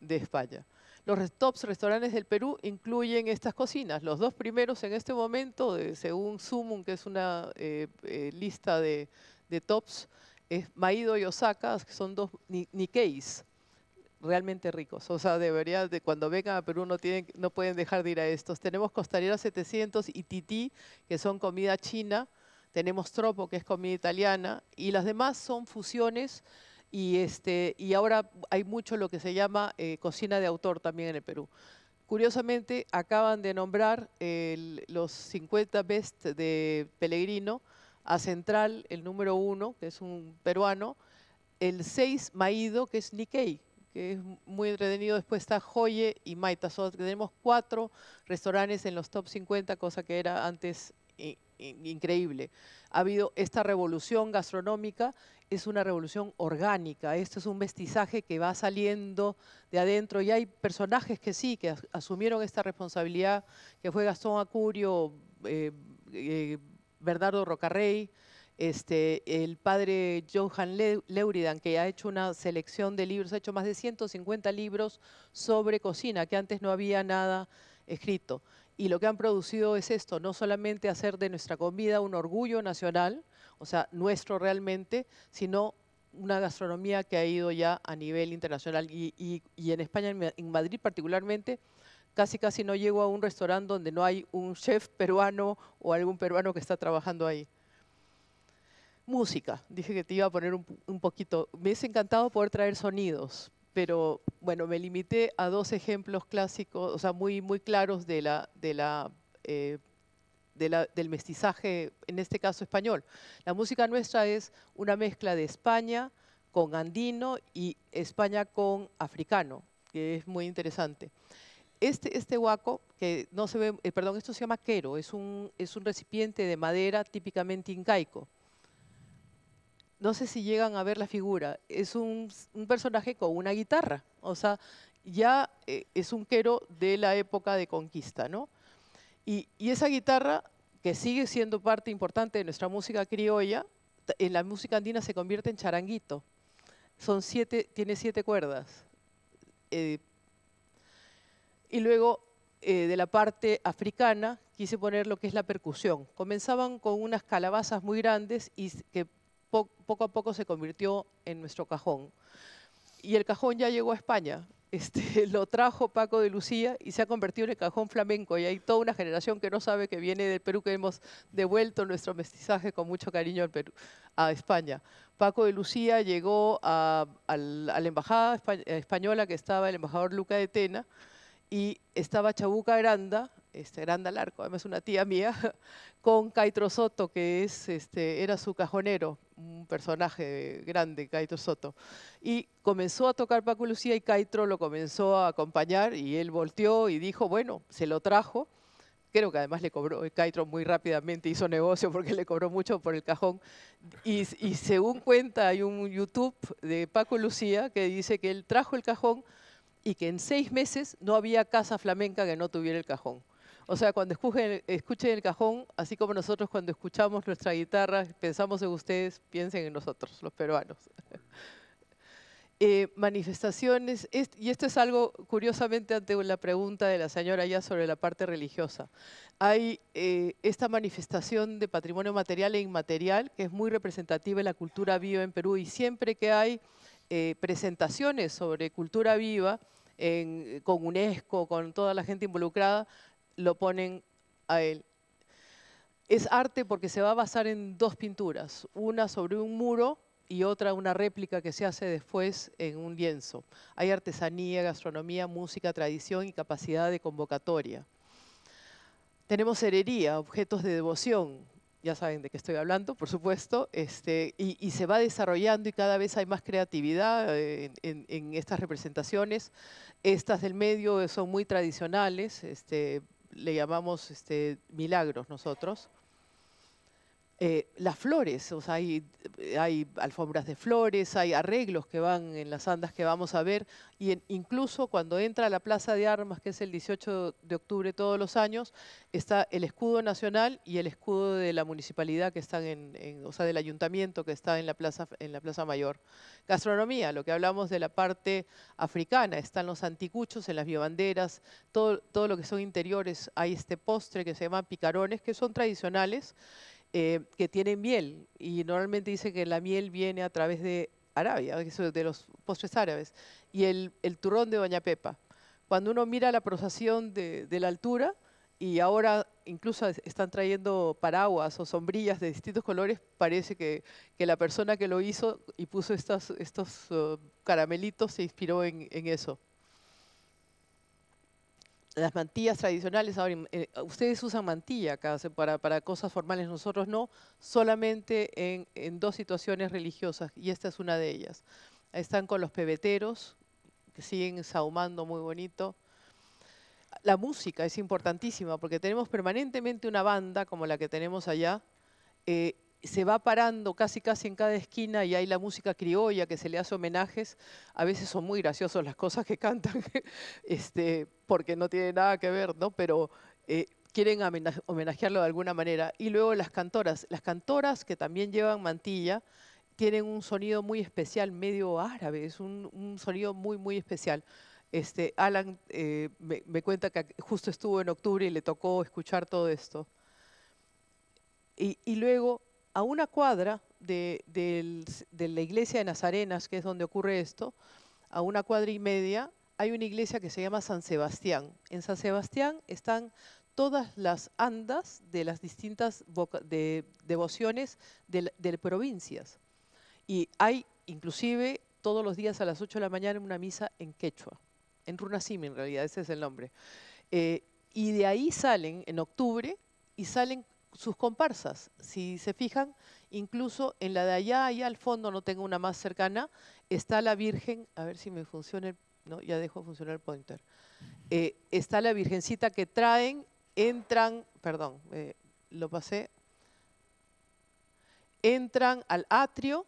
de España. Los tops restaurantes del Perú incluyen estas cocinas. Los dos primeros en este momento, según Sumum, que es una eh, eh, lista de, tops, es Maido y Osaka, que son dos ni, realmente ricos. O sea, debería, de, cuando vengan a Perú no, tienen, no pueden dejar de ir a estos. Tenemos Costanera 700 y Tití, que son comida china. Tenemos Tropo, que es comida italiana. Y las demás son fusiones y, este, y ahora hay mucho lo que se llama eh, cocina de autor también en el Perú. Curiosamente, acaban de nombrar los 50 best de Pellegrino a Central, el número uno, que es un peruano, el seis, Maído, que es Nikkei, que es muy entretenido. Después está Joye y Maita. tenemos cuatro restaurantes en los top 50, cosa que era antes increíble. Ha habido esta revolución gastronómica es una revolución orgánica, esto es un vestizaje que va saliendo de adentro y hay personajes que sí, que asumieron esta responsabilidad, que fue Gastón Acurio, eh, eh, Bernardo Rocarrey, este, el padre Johan Leuridan, que ha hecho una selección de libros, ha hecho más de 150 libros sobre cocina, que antes no había nada escrito. Y lo que han producido es esto, no solamente hacer de nuestra comida un orgullo nacional, o sea, nuestro realmente, sino una gastronomía que ha ido ya a nivel internacional y, en España, en Madrid particularmente, casi casi no llego a un restaurante donde no hay un chef peruano o algún peruano que está trabajando ahí. Música, dije que te iba a poner un, poquito. Me es encantado poder traer sonidos, pero bueno, me limité a dos ejemplos clásicos, o sea, muy, muy claros de la, de la eh, del mestizaje, en este caso español. La música nuestra es una mezcla de España con andino y España con africano, que es muy interesante. Este, este huaco, que no se ve, eh, perdón, esto se llama quero, es un, es un recipiente de madera típicamente incaico. No sé si llegan a ver la figura, es un, personaje con una guitarra, o sea, ya eh, es un quero de la época de conquista, ¿no? Y, esa guitarra, que sigue siendo parte importante de nuestra música criolla, en la música andina se convierte en charanguito. Son siete, tiene siete cuerdas. Eh, y luego eh, de la parte africana quise poner lo que es la percusión. Comenzaban con unas calabazas muy grandes y que poco a poco se convirtió en nuestro cajón. Y el cajón ya llegó a España. Este, lo trajo Paco de Lucía y se ha convertido en el cajón flamenco. Y hay toda una generación que no sabe que viene del Perú, que hemos devuelto nuestro mestizaje con mucho cariño al Perú, a España. Paco de Lucía llegó a, a la embajada eh, española que estaba el embajador Luca de Tena y estaba Chabuca Granda, este, Larco, además una tía mía, con Caitro Soto, que es, este, era su cajonero, un personaje grande, Caitro Soto. Y comenzó a tocar Paco Lucía y Caitro lo comenzó a acompañar y él volteó y dijo, bueno, se lo trajo. Creo que además le cobró, eh, Caitro muy rápidamente hizo negocio porque le cobró mucho por el cajón. Y, y según cuenta, hay un YouTube de Paco Lucía que dice que él trajo el cajón y que en seis meses no había casa flamenca que no tuviera el cajón. O sea, cuando escuchen, escuchen el cajón, así como nosotros cuando escuchamos nuestra guitarra, pensamos en ustedes, piensen en nosotros, los peruanos. Eh, manifestaciones, y esto es algo curiosamente ante la pregunta de la señora ya sobre la parte religiosa. Hay eh, esta manifestación de patrimonio material e inmaterial que es muy representativa de la cultura viva en Perú y siempre que hay eh, presentaciones sobre cultura viva con UNESCO, con toda la gente involucrada, lo ponen a él. Es arte porque se va a basar en dos pinturas, una sobre un muro y otra una réplica que se hace después en un lienzo. Hay artesanía, gastronomía, música, tradición y capacidad de convocatoria. Tenemos herería, objetos de devoción, ya saben de qué estoy hablando, por supuesto, este, y, se va desarrollando y cada vez hay más creatividad eh, en, estas representaciones. Estas del medio son muy tradicionales, este, le llamamos este, milagros nosotros, eh, las flores, o sea, hay, hay, alfombras de flores, hay arreglos que van en las andas que vamos a ver, y incluso cuando entra a la Plaza de Armas, que es el 18 de octubre todos los años, está el escudo nacional y el escudo de la municipalidad que están en, o sea, del ayuntamiento que está en la plaza, en la Plaza Mayor. Gastronomía, lo que hablamos de la parte africana, están los anticuchos en las biobanderas, todo, todo lo que son interiores, hay este postre que se llama picarones, que son tradicionales. Eh, que tienen miel y normalmente dice que la miel viene a través de Arabia, de los postres árabes, y el, turrón de Doña Pepa. Cuando uno mira la procesión de, la altura, y ahora incluso están trayendo paraguas o sombrillas de distintos colores, parece que, la persona que lo hizo y puso estos, estos oh, caramelitos se inspiró en eso las mantillas tradicionales, eh, ustedes usan mantilla acá para, para, cosas formales, nosotros no, solamente en, en, dos situaciones religiosas, y esta es una de ellas. Están con los pebeteros, que siguen sahumando muy bonito. La música es importantísima, porque tenemos permanentemente una banda como la que tenemos allá, eh, se va parando casi casi en cada esquina y hay la música criolla que se le hace homenajes. A veces son muy graciosos las cosas que cantan, este, porque no tiene nada que ver, ¿no? Pero eh, quieren homenajearlo de alguna manera. Y luego las cantoras. Las cantoras que también llevan mantilla tienen un sonido muy especial, medio árabe, es un, sonido muy, muy especial. Este, Alan eh, me, cuenta que justo estuvo en octubre y le tocó escuchar todo esto. y, luego a una cuadra de, la iglesia de Nazarenas, que es donde ocurre esto, a una cuadra y media, hay una iglesia que se llama San Sebastián. En San Sebastián están todas las andas de las distintas devociones de, provincias. Y hay inclusive todos los días a las 8 de la mañana una misa en quechua, en Runasim en realidad, ese es el nombre. Eh, y de ahí salen en octubre y salen sus comparsas. Si se fijan, incluso en la de allá, allá al fondo, no tengo una más cercana, está la Virgen, a ver si me funciona, no, ya dejo funcionar el pointer, eh, está la Virgencita que traen, entran, perdón, eh, lo pasé, entran al atrio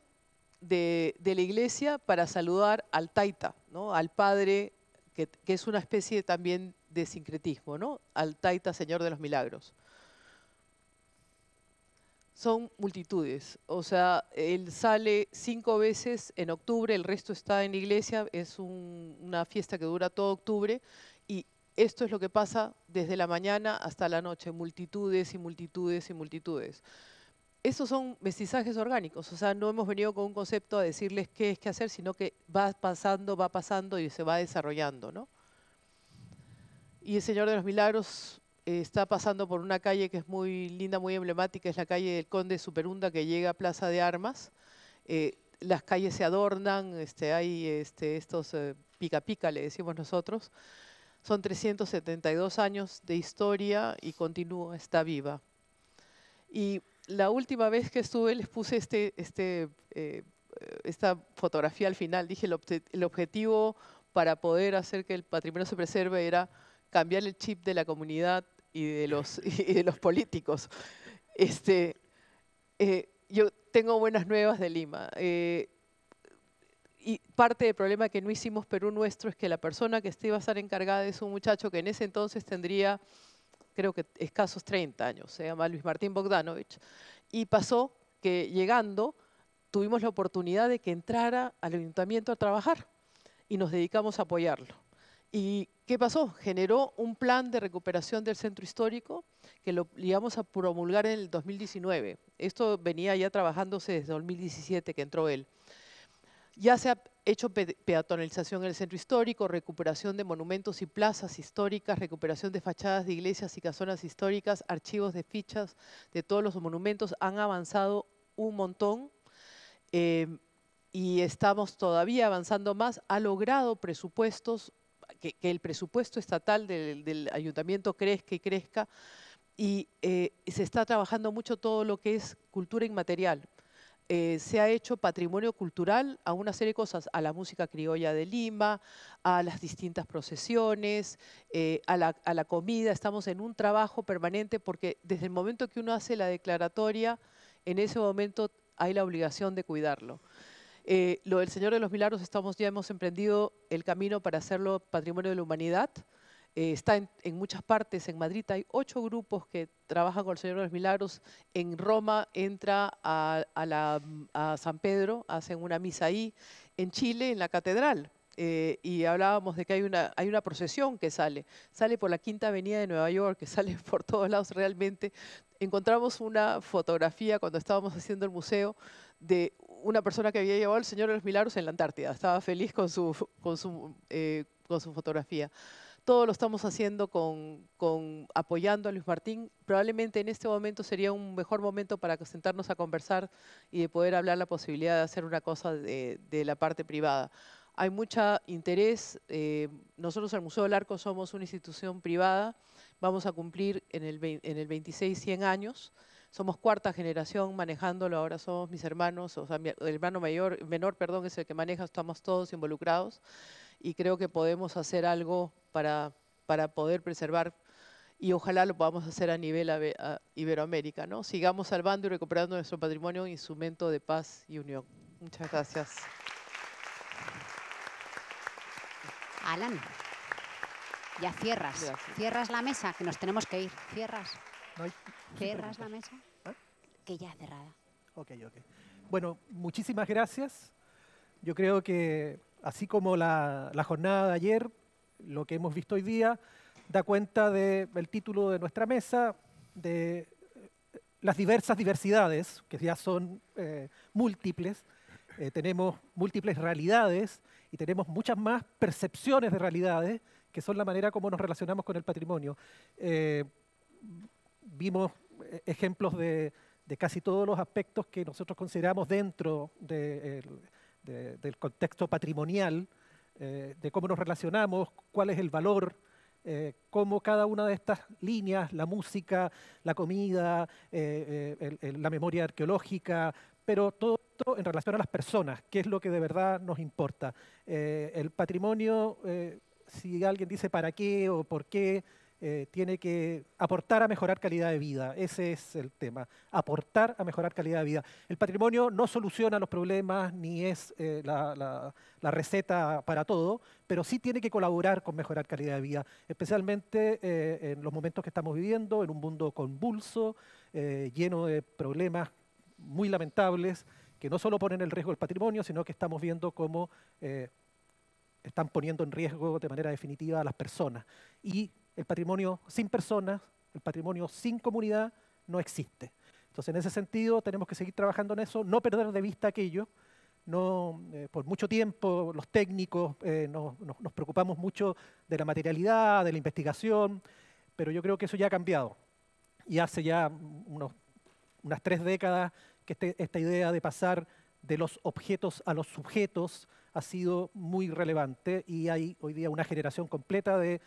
de, la iglesia para saludar al taita, ¿no? al padre, que, que es una especie también de sincretismo, ¿no? al taita, señor de los milagros son multitudes. O sea, él sale cinco veces en octubre, el resto está en iglesia, es una fiesta que dura todo octubre y esto es lo que pasa desde la mañana hasta la noche, multitudes y multitudes y multitudes. Estos son mestizajes orgánicos, o sea, no hemos venido con un concepto a decirles qué es que hacer, sino que va pasando, va pasando y se va desarrollando, ¿no? Y el Señor de los Milagros está pasando por una calle que es muy linda, muy emblemática, es la calle del Conde Superunda que llega a Plaza de Armas. Eh, las calles se adornan, este, hay este, estos eh, pica pica, le decimos nosotros. Son 372 años de historia y continúa, está viva. Y la última vez que estuve les puse este, este, eh, esta fotografía al final. Dije, el objetivo para poder hacer que el patrimonio se preserve era cambiar el chip de la comunidad y de los, de los políticos. Este, eh, yo tengo buenas nuevas de Lima. Eh, y parte del problema que no hicimos Perú Nuestro es que la persona que iba a estar encargada es un muchacho que en ese entonces tendría, creo que escasos 30 años, se llama Luis Martín Bogdanovich, y pasó que llegando tuvimos la oportunidad de que entrara al ayuntamiento a trabajar y nos dedicamos a apoyarlo. ¿Y qué pasó? Generó un plan de recuperación del centro histórico que lo íbamos a promulgar en el 2019. Esto venía ya trabajándose desde 2017 que entró él. Ya se ha hecho peatonalización en el centro histórico, recuperación de monumentos y plazas históricas, recuperación de fachadas de iglesias y casonas históricas, archivos de fichas de todos los monumentos. Han avanzado un montón. Eh, y estamos todavía avanzando más, ha logrado presupuestos que, el presupuesto estatal del, ayuntamiento crezca y crezca. Y eh, se está trabajando mucho todo lo que es cultura inmaterial. Eh, se ha hecho patrimonio cultural a una serie de cosas, a la música criolla de Lima, a las distintas procesiones, eh, a, la, comida. Estamos en un trabajo permanente porque desde el momento que uno hace la declaratoria, en ese momento hay la obligación de cuidarlo. Eh, lo del Señor de los Milagros, ya hemos emprendido el camino para hacerlo Patrimonio de la Humanidad. Eh, está en, muchas partes. En Madrid hay ocho grupos que trabajan con el Señor de los Milagros. En Roma entra a, San Pedro, hacen una misa ahí. En Chile, en la catedral, eh, y hablábamos de que hay una, hay una procesión que sale, sale por la Quinta Avenida de Nueva York, que sale por todos lados realmente. Encontramos una fotografía cuando estábamos haciendo el museo de una persona que había llevado al Señor de los Milagros en la Antártida. Estaba feliz con su, con su, eh, con su fotografía. Todo lo estamos haciendo con, con, apoyando a Luis Martín. Probablemente en este momento sería un mejor momento para sentarnos a conversar y de poder hablar la posibilidad de hacer una cosa de, de la parte privada hay mucho interés. Eh, nosotros el Museo del Arco somos una institución privada, vamos a cumplir en el, en el 26 100 años somos cuarta generación manejándolo, ahora somos mis hermanos, o sea, mi hermano mayor, menor, perdón, es el que maneja, estamos todos involucrados y creo que podemos hacer algo para, para poder preservar y ojalá lo podamos hacer a nivel Iberoamérica, ¿no? Sigamos salvando y recuperando nuestro patrimonio, instrumento de paz y unión. Muchas gracias. Alan, ya cierras, cierras la mesa, que nos tenemos que ir, cierras. ¿Cerras la mesa? ¿Ah? Que ya cerrada. Ok, Bueno, muchísimas gracias. Yo creo que así como la, jornada de ayer, lo que hemos visto hoy día da cuenta del título de nuestra mesa, de eh, las diversas diversidades, que ya son eh, múltiples, eh, tenemos múltiples realidades y tenemos muchas más percepciones de realidades, que son la manera como nos relacionamos con el patrimonio. vimos e-, ejemplos de, casi todos los aspectos que nosotros consideramos dentro del contexto patrimonial, eh, de cómo nos relacionamos, cuál es el valor, eh, cómo cada una de estas líneas, la música, la comida, eh, la memoria arqueológica, pero todo esto en relación a las personas, qué es lo que de verdad nos importa. el patrimonio, si alguien dice para qué o por qué, eh, tiene que aportar a mejorar calidad de vida. Ese es el tema, aportar a mejorar calidad de vida. El patrimonio no soluciona los problemas ni es eh, la, receta para todo, pero sí tiene que colaborar con mejorar calidad de vida, especialmente eh, en los momentos que estamos viviendo, en un mundo convulso, lleno de problemas muy lamentables que no solo ponen en riesgo el patrimonio, sino que estamos viendo cómo están poniendo en riesgo de manera definitiva a las personas. Y el patrimonio sin personas, el patrimonio sin comunidad no existe. Entonces, en ese sentido, tenemos que seguir trabajando en eso, no perder de vista aquello. No, eh, por mucho tiempo los técnicos eh, nos, preocupamos mucho de la materialidad, de la investigación, pero yo creo que eso ya ha cambiado. Y hace ya unas tres décadas que este, esta idea de pasar de los objetos a los sujetos ha sido muy relevante y hay hoy día una generación completa de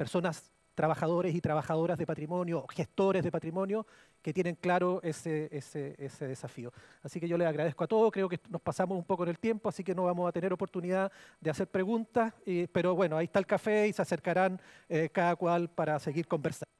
personas trabajadores y trabajadoras de patrimonio, gestores de patrimonio, que tienen claro ese, ese, desafío. Así que yo les agradezco a todos, creo que nos pasamos un poco en el tiempo, así que no vamos a tener oportunidad de hacer preguntas, eh, pero bueno, ahí está el café y se acercarán eh, cada cual para seguir conversando.